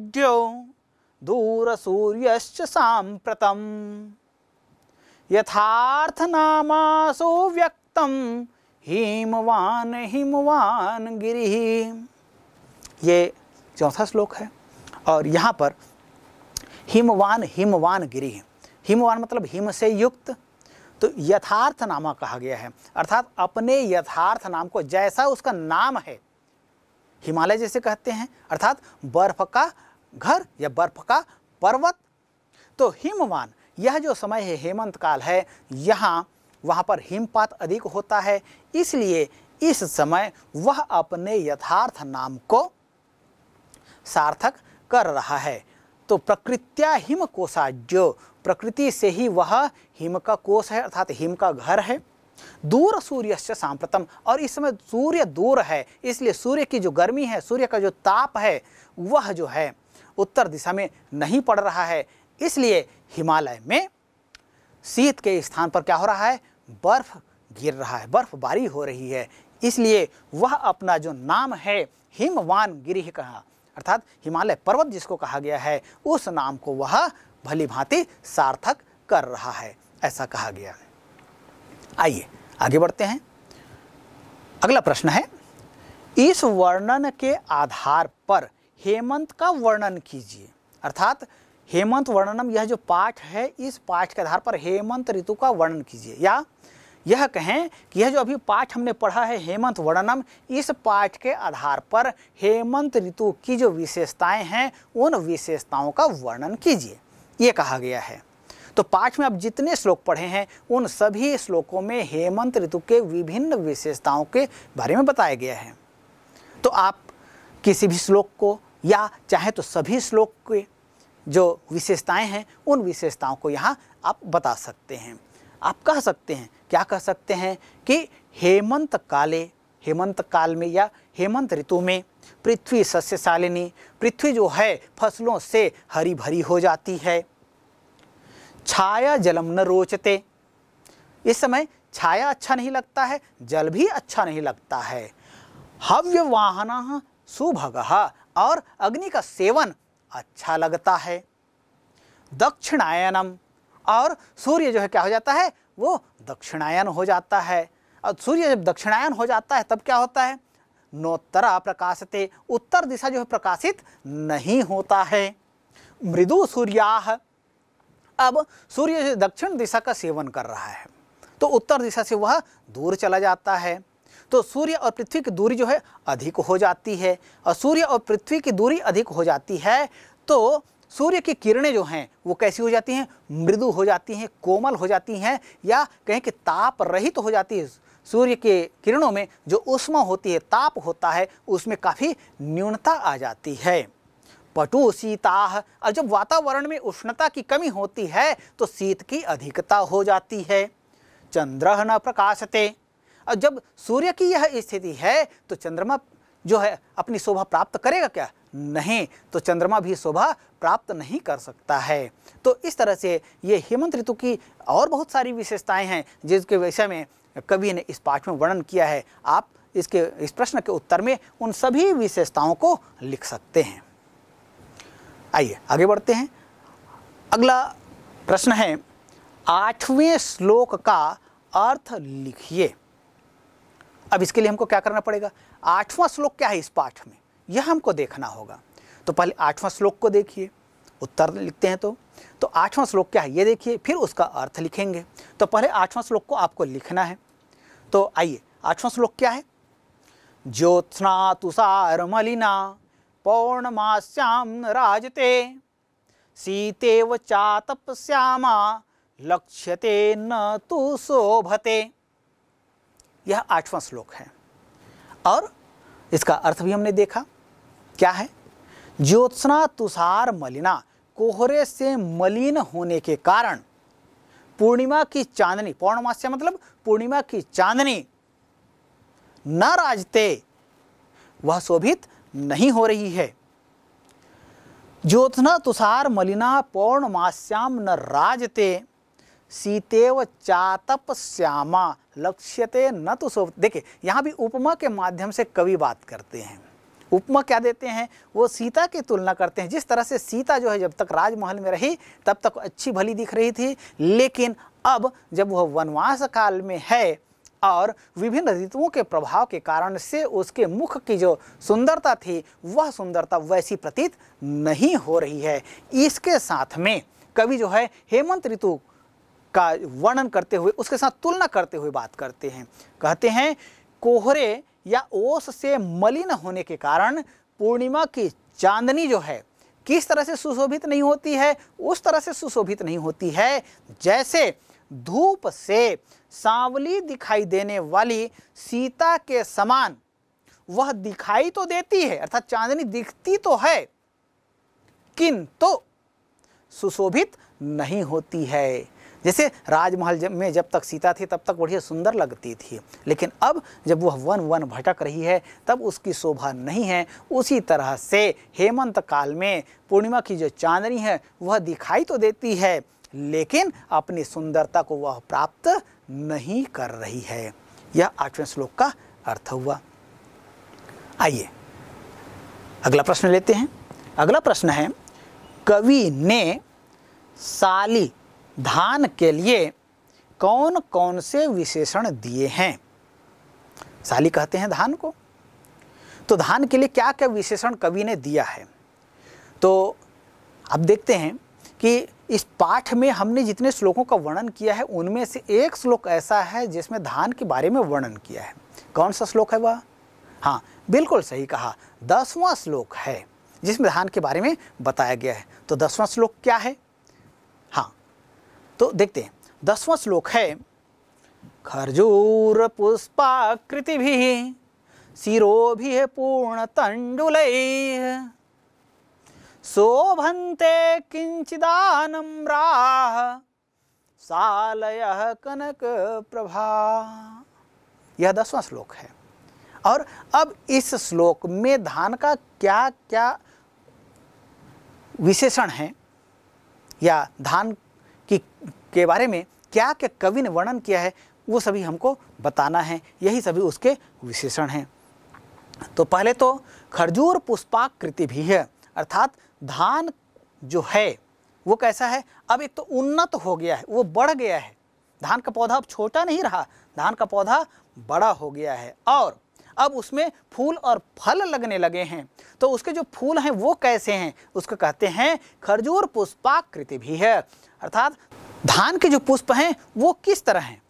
सांप्रतम यथार्थ नामासो व्यक्तम हिमवान हिमवान गिरी ये चौथा श्लोक है और यहाँ पर हिमवान हिमवान गिरी हिमवान मतलब हिम से युक्त तो यथार्थ नामा कहा गया है अर्थात अपने यथार्थ नाम को जैसा उसका नाम है हिमालय जैसे कहते हैं अर्थात बर्फ का घर या बर्फ का पर्वत तो हिमवान यह जो समय है हेमंत काल है यहाँ वहाँ पर हिमपात अधिक होता है इसलिए इस समय वह अपने यथार्थ नाम को सार्थक कर रहा है तो प्रकृत्या हिम कोषा जो प्रकृति से ही वह हिम का कोष है अर्थात हिम का घर है दूर सूर्य से सांप्रतम और इस समय सूर्य दूर है इसलिए सूर्य की जो गर्मी है सूर्य का जो ताप है वह जो है उत्तर दिशा में नहीं पड़ रहा है इसलिए हिमालय में शीत के स्थान पर क्या हो रहा है बर्फ गिर रहा है बर्फबारी हो रही है इसलिए वह अपना जो नाम है हिमवान गिरी कहा अर्थात हिमालय पर्वत जिसको कहा गया है उस नाम को वह भली भांति सार्थक कर रहा है ऐसा कहा गया है आइए आगे बढ़ते हैं अगला प्रश्न है इस वर्णन के आधार पर हेमंत का वर्णन कीजिए अर्थात हेमंत वर्णनम यह जो पाठ है इस पाठ के आधार पर हेमंत ऋतु का वर्णन कीजिए या यह कहें कि यह जो अभी पाठ हमने पढ़ा है हेमंत वर्णनम इस पाठ के आधार पर हेमंत ऋतु की जो विशेषताएं हैं उन विशेषताओं का वर्णन कीजिए ये कहा गया है तो पाठ में आप जितने श्लोक पढ़े हैं उन सभी श्लोकों में हेमंत ऋतु के विभिन्न विशेषताओं के बारे में बताया गया है तो आप किसी भी श्लोक को या चाहे तो सभी श्लोक के जो विशेषताएं हैं उन विशेषताओं को यहाँ आप बता सकते हैं आप कह सकते हैं क्या कह सकते हैं कि हेमंत काले हेमंत काल में या हेमंत ऋतु में पृथ्वी सस्यशालिनी पृथ्वी जो है फसलों से हरी भरी हो जाती है छाया जलम न रोचते इस समय छाया अच्छा नहीं लगता है जल भी अच्छा नहीं लगता है हव्य वाहन सुभग और अग्नि का सेवन अच्छा लगता है दक्षिणायनम और सूर्य जो है क्या हो जाता है वो दक्षिणायन हो जाता है और सूर्य जब दक्षिणायन हो जाता है तब क्या होता है नोत्तरा प्रकाशते उत्तर दिशा जो है प्रकाशित नहीं होता है मृदु सूर्या अब सूर्य दक्षिण दिशा का सेवन कर रहा है तो उत्तर दिशा से वह दूर चला जाता है तो सूर्य और पृथ्वी की दूरी जो है अधिक हो जाती है और सूर्य और पृथ्वी की दूरी अधिक हो जाती है तो सूर्य की किरणें जो हैं वो कैसी हो जाती हैं मृदु हो जाती हैं कोमल हो जाती हैं या कहें कि ताप रहित तो हो जाती है सूर्य के किरणों में जो उष्मा होती है ताप होता है उसमें काफ़ी न्यूनता आ जाती है पटु शीताह और जब वातावरण में उष्णता की कमी होती है तो शीत की अधिकता हो जाती है चंद्र न प्रकाशते और जब सूर्य की यह स्थिति है तो चंद्रमा जो है अपनी शोभा प्राप्त करेगा क्या नहीं तो चंद्रमा भी शोभा प्राप्त नहीं कर सकता है तो इस तरह से ये हेमंत ऋतु की और बहुत सारी विशेषताएं हैं जिसके विषय में कवि ने इस पाठ में वर्णन किया है आप इसके इस प्रश्न के उत्तर में उन सभी विशेषताओं को लिख सकते हैं आइए आगे बढ़ते हैं अगला प्रश्न है आठवें श्लोक का अर्थ लिखिए अब इसके लिए हमको क्या करना पड़ेगा आठवां श्लोक क्या है इस पाठ में यह हमको देखना होगा तो पहले आठवां श्लोक को देखिए उत्तर लिखते हैं तो तो आठवां श्लोक क्या है ये देखिए फिर उसका अर्थ लिखेंगे तो पहले आठवां श्लोक को आपको लिखना है तो आइए आठवां श्लोक क्या है ज्योत्ना तुषार मलिना पौर्णमास्याम राजते सीते व चातपस्यामा लक्ष्यते न तु शोभते यह आठवां श्लोक है और इसका अर्थ भी हमने देखा क्या है ज्योत्सना तुषार मलिना कोहरे से मलिन होने के कारण पूर्णिमा की चांदनी पौर्णमास्या मतलब पूर्णिमा की चांदनी न राजते वह शोभित नहीं हो रही है ज्योत्सना तुषार मलिना पौर्णमास्याम न राजते सीतेव चातप श्यामा लक्ष्यते न तो सो देखिए यहाँ भी उपमा के माध्यम से कवि बात करते हैं उपमा क्या देते हैं वो सीता की तुलना करते हैं जिस तरह से सीता जो है जब तक राजमहल में रही तब तक अच्छी भली दिख रही थी लेकिन अब जब वह वनवास काल में है और विभिन्न ऋतुओं के प्रभाव के कारण से उसके मुख की जो सुंदरता थी वह सुंदरता वैसी प्रतीत नहीं हो रही है इसके साथ में कवि जो है हेमंत ऋतु का वर्णन करते हुए उसके साथ तुलना करते हुए बात करते हैं कहते हैं कोहरे या ओस से मलिन होने के कारण पूर्णिमा की चांदनी जो है किस तरह से सुशोभित नहीं होती है उस तरह से सुशोभित नहीं होती है जैसे धूप से सांवली दिखाई देने वाली सीता के समान वह दिखाई तो देती है अर्थात चांदनी दिखती तो है किंतु तो सुशोभित नहीं होती है जैसे राजमहल जब में जब तक सीता थी तब तक बढ़िया सुंदर लगती थी लेकिन अब जब वह वन वन भटक रही है तब उसकी शोभा नहीं है उसी तरह से हेमंत काल में पूर्णिमा की जो चांदनी है वह दिखाई तो देती है लेकिन अपनी सुंदरता को वह प्राप्त नहीं कर रही है यह आठवें श्लोक का अर्थ हुआ आइए अगला प्रश्न लेते हैं अगला प्रश्न है कवि ने साली धान के लिए कौन कौन से विशेषण दिए हैं साली कहते हैं धान को तो धान के लिए क्या क्या विशेषण कवि ने दिया है तो अब देखते हैं कि इस पाठ में हमने जितने श्लोकों का वर्णन किया है उनमें से एक श्लोक ऐसा है जिसमें धान के बारे में वर्णन किया है कौन सा श्लोक है वह हाँ बिल्कुल सही कहा दसवां श्लोक है जिसमें धान के बारे में बताया गया है तो दसवां श्लोक क्या है तो देखते हैं दसवां श्लोक है खर्जूर पुष्पाकृति भी शिरो भी पूर्ण तंडुल शोभंते किंचिदानम्रा सालय कनक प्रभा यह दसवां श्लोक है और अब इस श्लोक में धान का क्या क्या विशेषण है या धान कि के बारे में क्या क्या कवि ने वर्णन किया है वो सभी हमको बताना है यही सभी उसके विशेषण हैं तो पहले तो खरजूर पुष्पाकृति भी है अर्थात धान जो है वो कैसा है अब एक तो उन्नत हो गया है वो बढ़ गया है धान का पौधा अब छोटा नहीं रहा धान का पौधा बड़ा हो गया है और अब उसमें फूल और फल लगने लगे हैं तो उसके जो फूल हैं वो कैसे हैं उसको कहते हैं खरजूर पुष्पाकृति भी है अर्थात धान के जो पुष्प हैं वो किस तरह हैं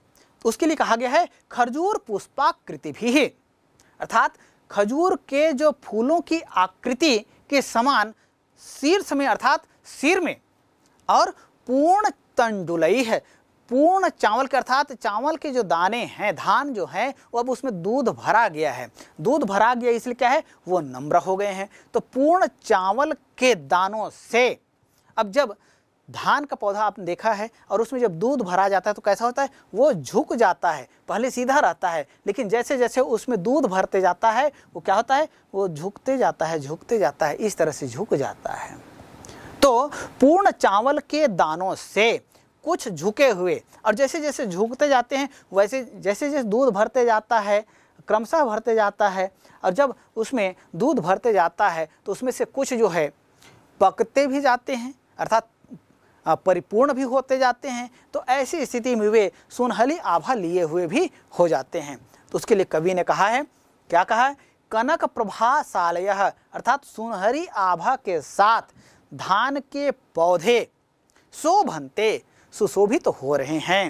उसके लिए कहा गया है खरजूर पुष्पाकृति भी है अर्थात खजूर के जो फूलों की आकृति के समान शीर्ष में अर्थात सिर में और पूर्ण तंडुलई है पूर्ण चावल के अर्थात चावल के जो दाने हैं धान जो है वो अब उसमें दूध भरा गया है दूध भरा गया इसलिए क्या है वो नम्र हो गए हैं तो पूर्ण चावल के दानों से अब जब धान का पौधा आपने देखा है और उसमें जब दूध भरा जाता है तो कैसा होता है वो झुक जाता है पहले सीधा रहता है लेकिन जैसे जैसे उसमें दूध भरते जाता है वो क्या होता है वो झुकते जाता है झुकते जाता है इस तरह से झुक जाता है तो पूर्ण चावल के दानों से कुछ झुके हुए और जैसे जैसे झुकते जाते हैं वैसे जैसे जैसे दूध भरते जाता है क्रमशः भरते जाता है और जब उसमें दूध भरते जाता है तो उसमें से कुछ जो है पकते भी जाते हैं अर्थात परिपूर्ण भी होते जाते हैं तो ऐसी स्थिति में वे सुनहली आभा लिए हुए भी हो जाते हैं तो उसके लिए कवि ने कहा है क्या कहा है कनक प्रभाशालय अर्थात सुनहरी आभा के साथ धान के पौधे शोभनते सुशोभित तो हो रहे हैं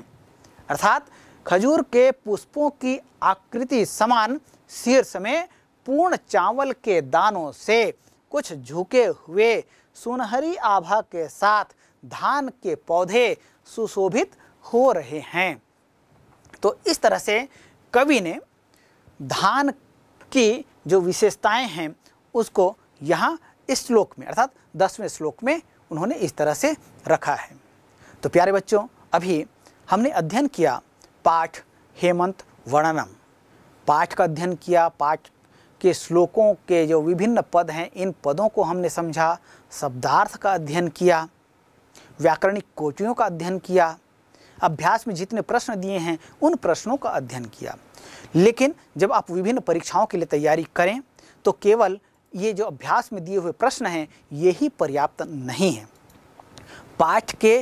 अर्थात खजूर के पुष्पों की आकृति समान शीर्ष में पूर्ण चावल के दानों से कुछ झुके हुए सुनहरी आभा के साथ धान के पौधे सुशोभित हो रहे हैं तो इस तरह से कवि ने धान की जो विशेषताएं हैं उसको यहाँ इस श्लोक में अर्थात दसवें श्लोक में उन्होंने इस तरह से रखा है तो प्यारे बच्चों अभी हमने अध्ययन किया पाठ हेमंत वर्णनम पाठ का अध्ययन किया पाठ के श्लोकों के जो विभिन्न पद हैं इन पदों को हमने समझा शब्दार्थ का अध्ययन किया व्याकरणिक कोटियों का अध्ययन किया अभ्यास में जितने प्रश्न दिए हैं उन प्रश्नों का अध्ययन किया लेकिन जब आप विभिन्न परीक्षाओं के लिए तैयारी करें तो केवल ये जो अभ्यास में दिए हुए प्रश्न हैं ये ही पर्याप्त नहीं है पाठ के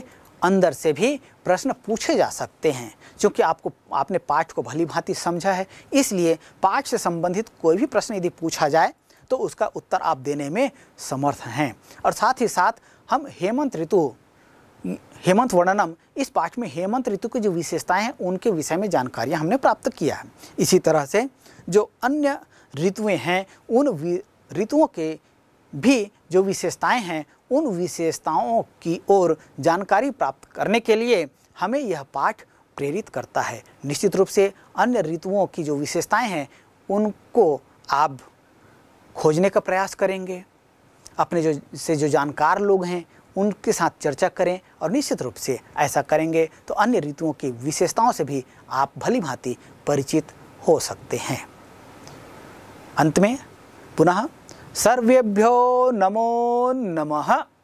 अंदर से भी प्रश्न पूछे जा सकते हैं क्योंकि आपको आपने पाठ को भली भांति समझा है इसलिए पाठ से संबंधित कोई भी प्रश्न यदि पूछा जाए तो उसका उत्तर आप देने में समर्थ हैं और साथ ही साथ हम हेमंत ऋतु हेमंत वर्णनम इस पाठ में हेमंत ऋतु की जो विशेषताएं हैं उनके विषय में जानकारियां हमने प्राप्त किया है इसी तरह से जो अन्य ऋतुएं हैं उन ऋतुओं के भी जो विशेषताएं हैं उन विशेषताओं की ओर जानकारी प्राप्त करने के लिए हमें यह पाठ प्रेरित करता है निश्चित रूप से अन्य ऋतुओं की जो विशेषताएं हैं उनको आप खोजने का प्रयास करेंगे अपने जो से जो जानकार लोग हैं उनके साथ चर्चा करें और निश्चित रूप से ऐसा करेंगे तो अन्य ऋतुओं की विशेषताओं से भी आप भली भांति परिचित हो सकते हैं अंत में पुनः सर्वेभ्यो नमो नमः